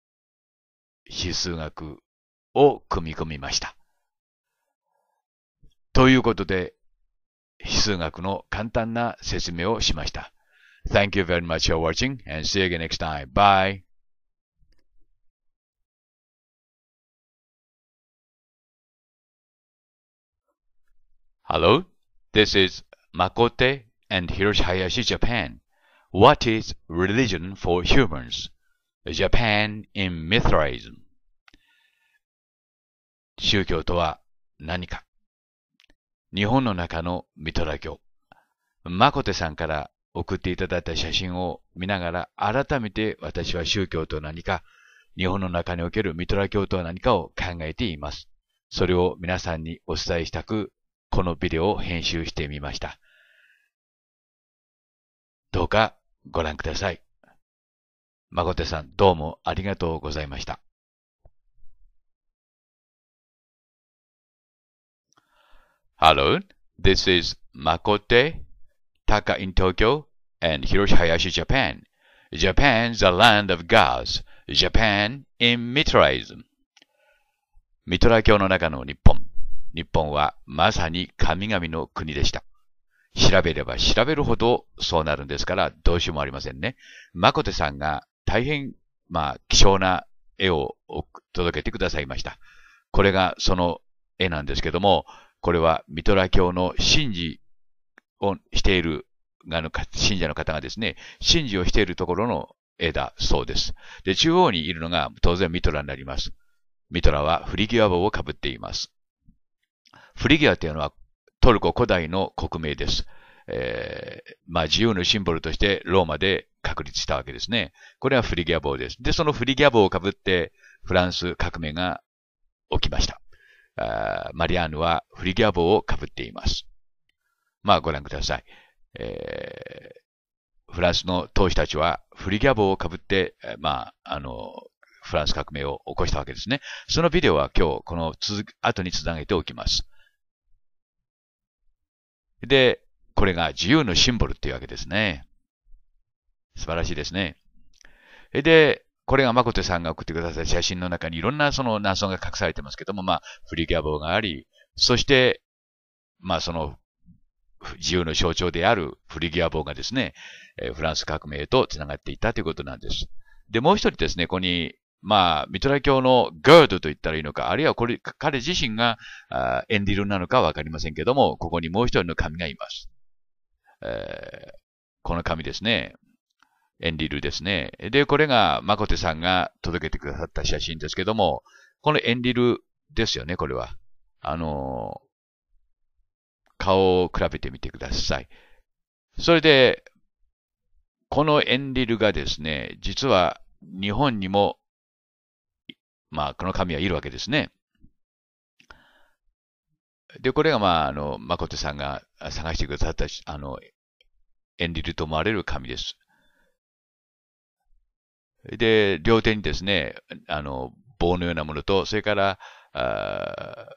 比数学を組み込みました。ということで、比数学の簡単な説明をしました。Thank you very much for watching and see you again next time. Bye. Hello, this is Makote and Hiroshi Hayashi, Japan. What is religion for humans? Japan in Mithraism. 宗教とは何か日本の中のミトラ教。マコテさんから送っていただいた写真を見ながら、改めて私は宗教と何か、日本の中におけるミトラ教とは何かを考えています。それを皆さんにお伝えしたく、このビデオを編集してみました。どうかご覧ください。まこてさん、どうもありがとうございました。Hello, this is Makote Taka in Tokyo, and Hiroshi Hayashi, Japan. Japan, the land of gods. Japan in Mithraism. ミトラ教の中の日本。日本はまさに神々の国でした。調べれば調べるほどそうなるんですからどうしようもありませんね。マコテさんが大変、まあ、貴重な絵を届けてくださいました。これがその絵なんですけども、これはミトラ教の真事をしている、あの、信者の方がですね、信事をしているところの絵だそうです。で、中央にいるのが当然ミトラになります。ミトラはフリギア帽をかぶっています。フリギアというのはトルコ古代の国名です。えー、まあ自由のシンボルとしてローマで確立したわけですね。これはフリギア帽です。で、そのフリギア帽をかぶってフランス革命が起きました。あマリアーヌはフリギア帽をかぶっています。まあご覧ください。えー、フランスの投首たちはフリギャボをかぶって、まあ、あの、フランス革命を起こしたわけですね。そのビデオは今日、この続後につなげておきます。で、これが自由のシンボルっていうわけですね。素晴らしいですね。で、これが誠さんが送ってください写真の中にいろんなその謎が隠されてますけども、まあ、フリギャボがあり、そして、まあその自由の象徴であるフリギア棒がですね、えフランス革命へと繋がっていたということなんです。で、もう一人ですね、ここに、まあ、ミトラ教のガードと言ったらいいのか、あるいはこれ、彼自身があエンディルなのかわかりませんけども、ここにもう一人の神がいます。えー、この神ですね。エンディルですね。で、これがマコテさんが届けてくださった写真ですけども、このエンディルですよね、これは。あの顔を比べてみてください。それで、このエンリルがですね、実は日本にも、まあ、この神はいるわけですね。で、これが、まあ、あの、誠さんが探してくださった、あの、エンリルと思われる神です。で、両手にですね、あの、棒のようなものと、それから、あ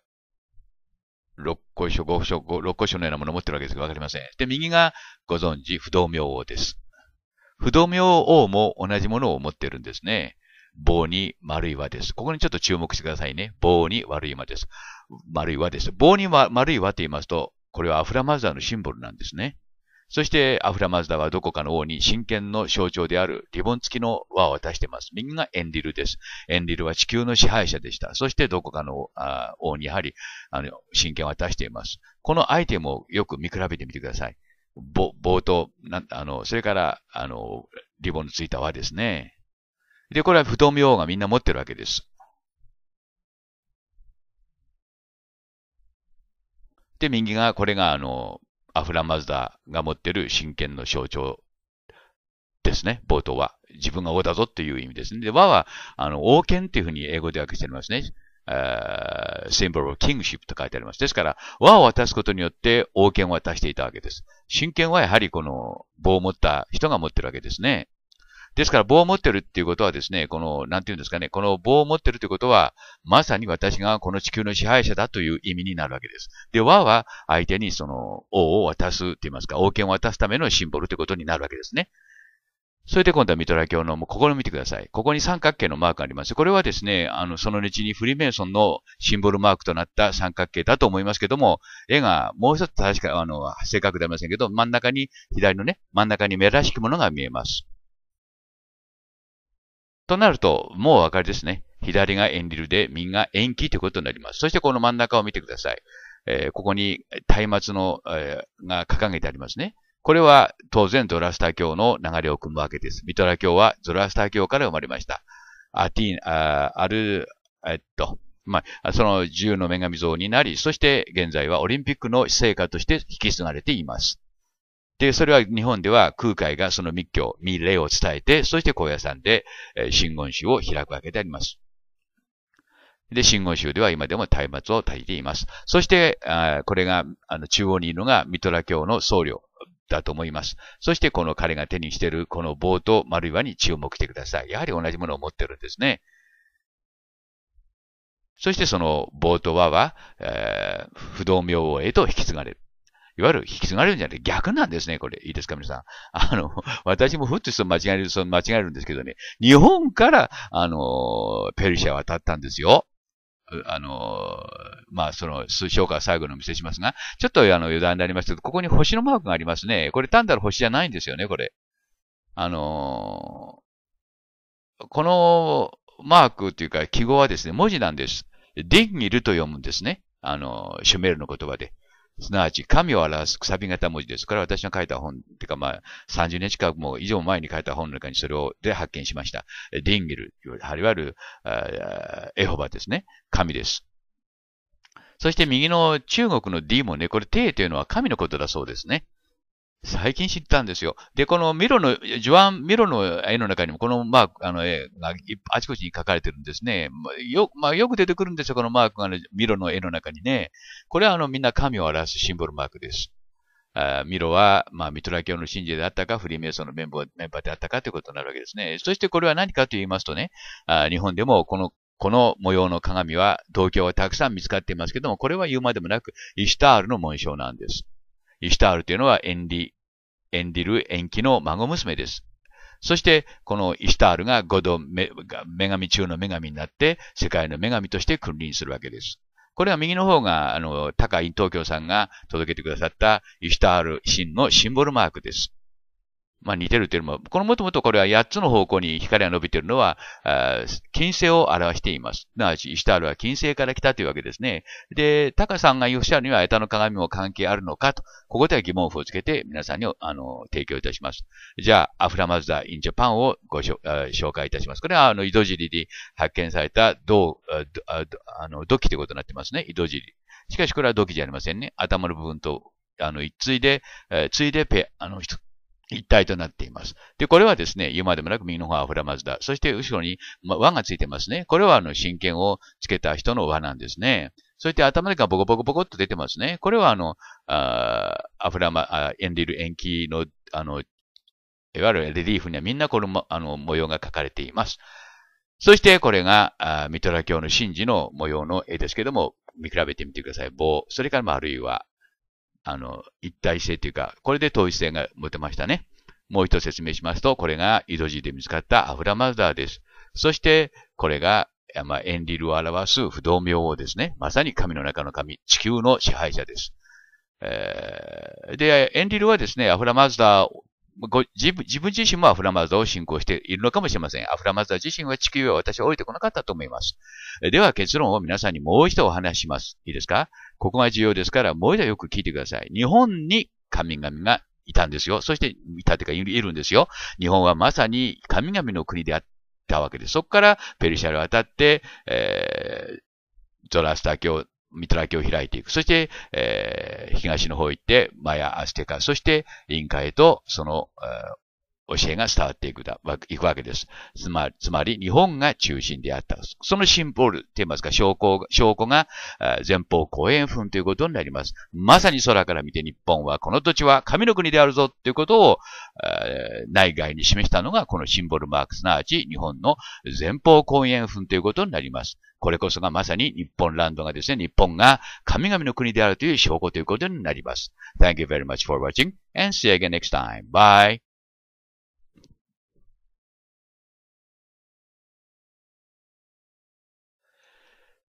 六個書、五書、六個書のようなものを持ってるわけですがわかりません。で、右がご存知、不動明王です。不動明王も同じものを持ってるんですね。棒に丸い輪です。ここにちょっと注目してくださいね。棒に悪い輪です。丸い輪です。棒に丸い輪と言いますと、これはアフラマザーのシンボルなんですね。そして、アフラマズダはどこかの王に真剣の象徴であるリボン付きの輪を渡しています。右がエンリルです。エンリルは地球の支配者でした。そして、どこかの王にやはり、あの、真剣を渡しています。このアイテムをよく見比べてみてください。ぼ、冒頭、な、あの、それから、あの、リボンの付いた輪ですね。で、これは不動明王がみんな持ってるわけです。で、右が、これが、あの、アフラマズダが持ってる真剣の象徴ですね、冒頭は。自分が王だぞっていう意味ですね。で、和は、あの、王権っていうふうに英語で訳してありますね。シンボル of kingship と書いてあります。ですから、和を渡すことによって王権を渡していたわけです。神権はやはりこの棒を持った人が持ってるわけですね。ですから棒を持ってるっていうことはですね、この、なんていうんですかね、この棒を持ってるということは、まさに私がこの地球の支配者だという意味になるわけです。で、和は相手にその、王を渡すって言いますか、王権を渡すためのシンボルということになるわけですね。それで今度はミトラ教の、もうここを見てください。ここに三角形のマークがあります。これはですね、あの、その後にフリーメイソンのシンボルマークとなった三角形だと思いますけども、絵がもう一つ確か、あの、正確ではありませんけど、真ん中に、左のね、真ん中に目らしきものが見えます。となると、もうわ分かりですね。左がエンリルで、右が延期ということになります。そしてこの真ん中を見てください。えー、ここに松明の、えー、が掲げてありますね。これは当然ゾラスター教の流れを組むわけです。ミトラ教はゾラスター教から生まれました。アティン、あある、えっと、まあ、その自由の女神像になり、そして現在はオリンピックの成果として引き継がれています。で、それは日本では空海がその密教、密令を伝えて、そして高野山で、え真言宗を開くわけであります。で、真言宗では今でも松明を焚いています。そして、あこれが、あの、中央にいるのがミトラ教の僧侶だと思います。そして、この彼が手にしているこの棒と丸岩に注目してください。やはり同じものを持ってるんですね。そして、その棒と輪は、えー、不動明王へと引き継がれる。いわゆる引き継がれるんじゃなくて逆なんですね、これ。いいですか、皆さん。あの、私もふっと人間違える、その間違えるんですけどね、日本から、あの、ペルシャ渡ったんですよ。あの、まあ、その、数章から最後のお見せしますが、ちょっとあの余談になりますけど、ここに星のマークがありますね。これ単なる星じゃないんですよね、これ。あのこのマークっていうか記号はですね、文字なんです。ディンギルと読むんですね。あの、シュメールの言葉で。すなわち、神を表すくさび型文字です。これは私が書いた本、てかまあ、30年近くも以上前に書いた本の中にそれを、で発見しました。ディンギル、いわゆる、エホバですね。神です。そして右の中国の D もね、これイというのは神のことだそうですね。最近知ったんですよ。で、このミロの、ジュアン・ミロの絵の中にも、このマーク、あの絵があちこちに描かれてるんですね。よ,、まあ、よく出てくるんですよ、このマークが、ね、ミロの絵の中にね。これはあのみんな神を表すシンボルマークです。あミロは、まあ、ミトラ教の信者であったか、フリーメイソンのメンバーメンバーであったかということになるわけですね。そしてこれは何かと言いますとね、あ日本でもこのこの模様の鏡は、銅鏡はたくさん見つかっていますけども、これは言うまでもなく、イシュタールの紋章なんです。イシュタールというのはエンリ、エンィルンキの孫娘です。そして、このイシュタールが五度女神中の女神になって、世界の女神として君臨するわけです。これは右の方が、あの、高井東京さんが届けてくださったイシュタール神のシンボルマークです。まあ、似てるというよりも、このもともとこれは8つの方向に光が伸びているのは、金星を表しています。なわイシュタールは金星から来たというわけですね。で、タカさんがヨっしゃには、枝の鏡も関係あるのかと、ここでは疑問符をつけて皆さんにあの提供いたします。じゃあ、アフラマズダ・イン・ジャパンをご紹介いたします。これは、あの、井戸尻で発見された銅、あの、土器ということになってますね。井戸尻。しかし、これは土器じゃありませんね。頭の部分と、あの、ついで、えー、ついでペ、あの、一体となっています。で、これはですね、言うまでもなく右の方はアフラマズダ。そして後ろに輪がついてますね。これはあの、真剣をつけた人の輪なんですね。そして頭がボコボコボコっと出てますね。これはあの、あアフラマ、あエンディル延期の、あの、いわゆるレリーフにはみんなこの、あの、模様が描かれています。そしてこれが、あミトラ教の神事の模様の絵ですけども、見比べてみてください。棒、それから丸い輪、あの、一体性というか、これで統一性が持てましたね。もう一度説明しますと、これが井戸ジで見つかったアフラマザーです。そして、これが、まあ、エンリルを表す不動明王ですね。まさに神の中の神、地球の支配者です。えー、で、エンリルはですね、アフラマズダご自分自分自身もアフラマズを信仰しているのかもしれません。アフラマズダ自身は地球は私は降りてこなかったと思います。では結論を皆さんにもう一度お話します。いいですかここが重要ですから、もう一度よく聞いてください。日本に神々がいたんですよ。そして、いたというか、いるんですよ。日本はまさに神々の国であったわけです。そこからペルシャルを渡って、えー、ゾラスター教見開きを開いていく。そして、えー、東の方行って、マヤ、アステカ、そしてインカへと、その、えー、教えが伝わっていくだ、いくわけです。つまり、つまり、日本が中心であった。そのシンボルって言いますか、証拠、証拠が、前方後円墳ということになります。まさに空から見て日本は、この土地は神の国であるぞということを、え内外に示したのが、このシンボルマーク、すなわち日本の前方後円墳ということになります。これこそがまさに日本ランドがですね、日本が神々の国であるという証拠ということになります。Thank you very much for watching and see you again next time. Bye!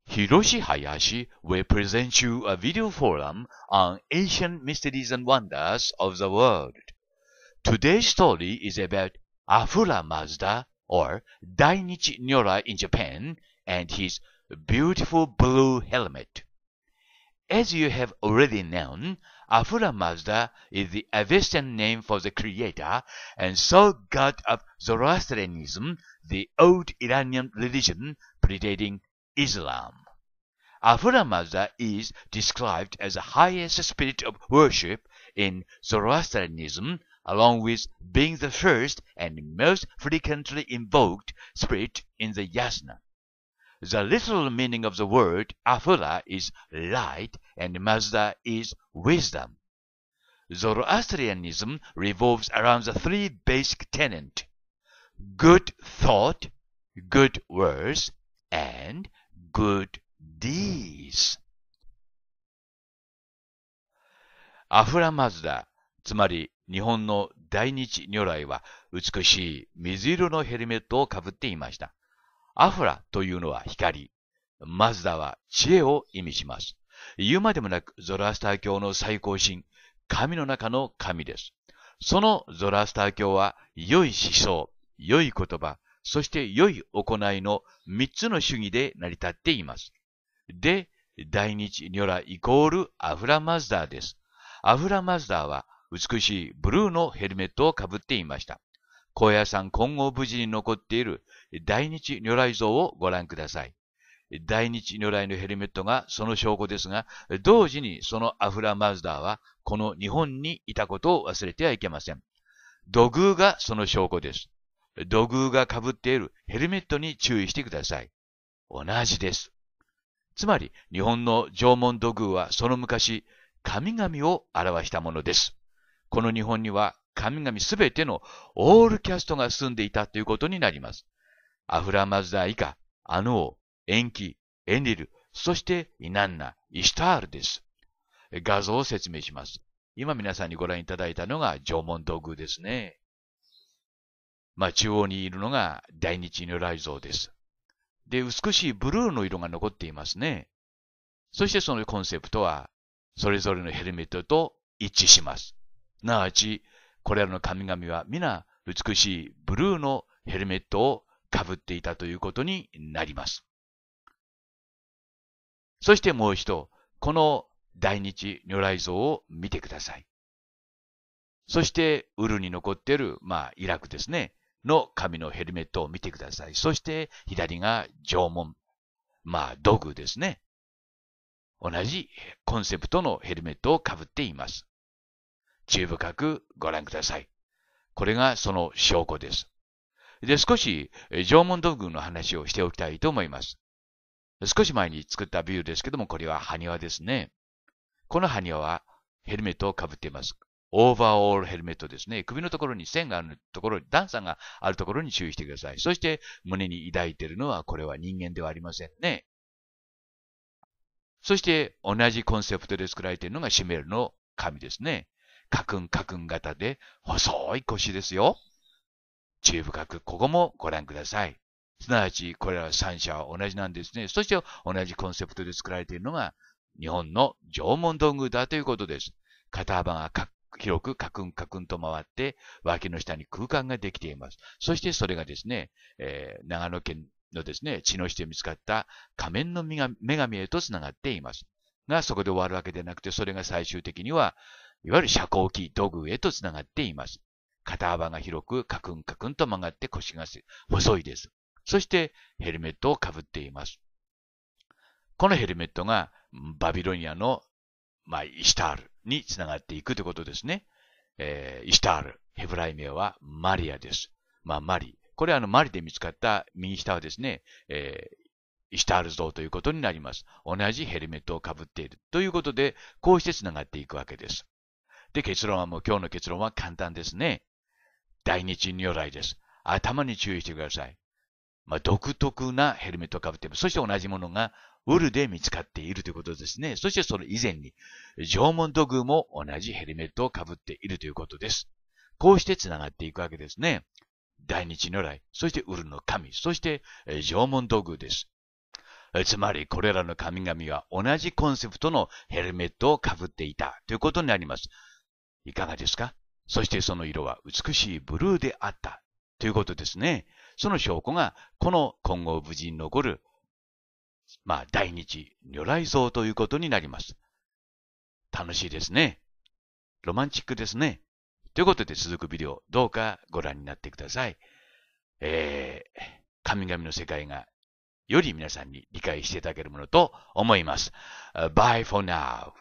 Hiroshi Hayashi will present you a video forum on ancient mysteries and wonders of the world. Today's story is about Afura Mazda or Dainichi Nyora in Japan and his beautiful blue helmet. As you have already known, Afura Mazda is the Avestan name for the creator and so god of Zoroastrianism, the old Iranian religion predating Islam. Afura Mazda is described as the highest spirit of worship in Zoroastrianism along with being the first and most frequently invoked spirit in the yasna. The literal meaning of the word Apula is light and Mazda is wisdom. Zoroastrianism revolves around the three basic tenets good thought, good words, and good deeds. Afura Mazda つまり日本の大日如来は美しい水色のヘルメットをかぶっていました。アフラというのは光。マズダは知恵を意味します。言うまでもなくゾラスター教の最高神、神の中の神です。そのゾラスター教は良い思想、良い言葉、そして良い行いの三つの主義で成り立っています。で、大日如来イコールアフラマズダーです。アフラマズダーは美しいブルーのヘルメットをかぶっていました。高野山今後無事に残っている大日如来像をご覧ください。大日如来のヘルメットがその証拠ですが、同時にそのアフラ・マズダーはこの日本にいたことを忘れてはいけません。土偶がその証拠です。土偶が被っているヘルメットに注意してください。同じです。つまり、日本の縄文土偶はその昔、神々を表したものです。この日本には神々すべてのオールキャストが住んでいたということになります。アフラマズダ以下、アヌオ、エンキ、エンリル、そしてイナンナ、イシュタールです。画像を説明します。今皆さんにご覧いただいたのが縄文道具ですね。まあ、中央にいるのが大日如来像です。で、美しいブルーの色が残っていますね。そしてそのコンセプトは、それぞれのヘルメットと一致します。なわち、これらの神々は皆美しいブルーのヘルメットをかぶっていたということになります。そしてもう一度、この大日如来像を見てください。そして、ウルに残っている、まあ、イラクですね、の神のヘルメットを見てください。そして、左が縄文。まあ、道具ですね。同じコンセプトのヘルメットをかぶっています。注意深くご覧ください。これがその証拠です。で、少し縄文土偶の話をしておきたいと思います。少し前に作ったビューですけども、これは埴輪ですね。この埴輪はヘルメットをかぶっています。オーバーオールヘルメットですね。首のところに線があるところ、段差があるところに注意してください。そして胸に抱いているのは、これは人間ではありませんね。そして同じコンセプトで作られているのがシュメールの神ですね。カクンカクン型で、細い腰ですよ。注意深く、ここもご覧ください。すなわち、これら三社は同じなんですね。そして同じコンセプトで作られているのが、日本の縄文道具だということです。肩幅が広くカクンカクンと回って、脇の下に空間ができています。そしてそれがですね、えー、長野県のですね、血の下で見つかった仮面の女神へとつながっています。が、そこで終わるわけでなくて、それが最終的には、いわゆる遮光器土偶へとつながっています。肩幅が広くカクンカクンと曲がって腰が細いです。そしてヘルメットをかぶっています。このヘルメットがバビロニアの、まあ、イシタールにつながっていくということですね。えー、イシタール、ヘブライ名はマリアです。まあ、マリ。これはあのマリで見つかった右下はですね、えー、イシタール像ということになります。同じヘルメットをかぶっているということで、こうしてつながっていくわけです。で、結論はもう、今日の結論は簡単ですね。大日如来です。頭に注意してください。まあ、独特なヘルメットをかぶっています。そして同じものが、ウルで見つかっているということですね。そしてその以前に、縄文土偶も同じヘルメットをかぶっているということです。こうして繋がっていくわけですね。大日如来、そしてウルの神、そして縄文土偶です。つまりこれらの神々は同じコンセプトのヘルメットをかぶっていたということになります。いかがですかそしてその色は美しいブルーであった。ということですね。その証拠が、この今後無事に残る、まあ、大日如来像ということになります。楽しいですね。ロマンチックですね。ということで続くビデオ、どうかご覧になってください。えー、神々の世界がより皆さんに理解していただけるものと思います。Bye for now.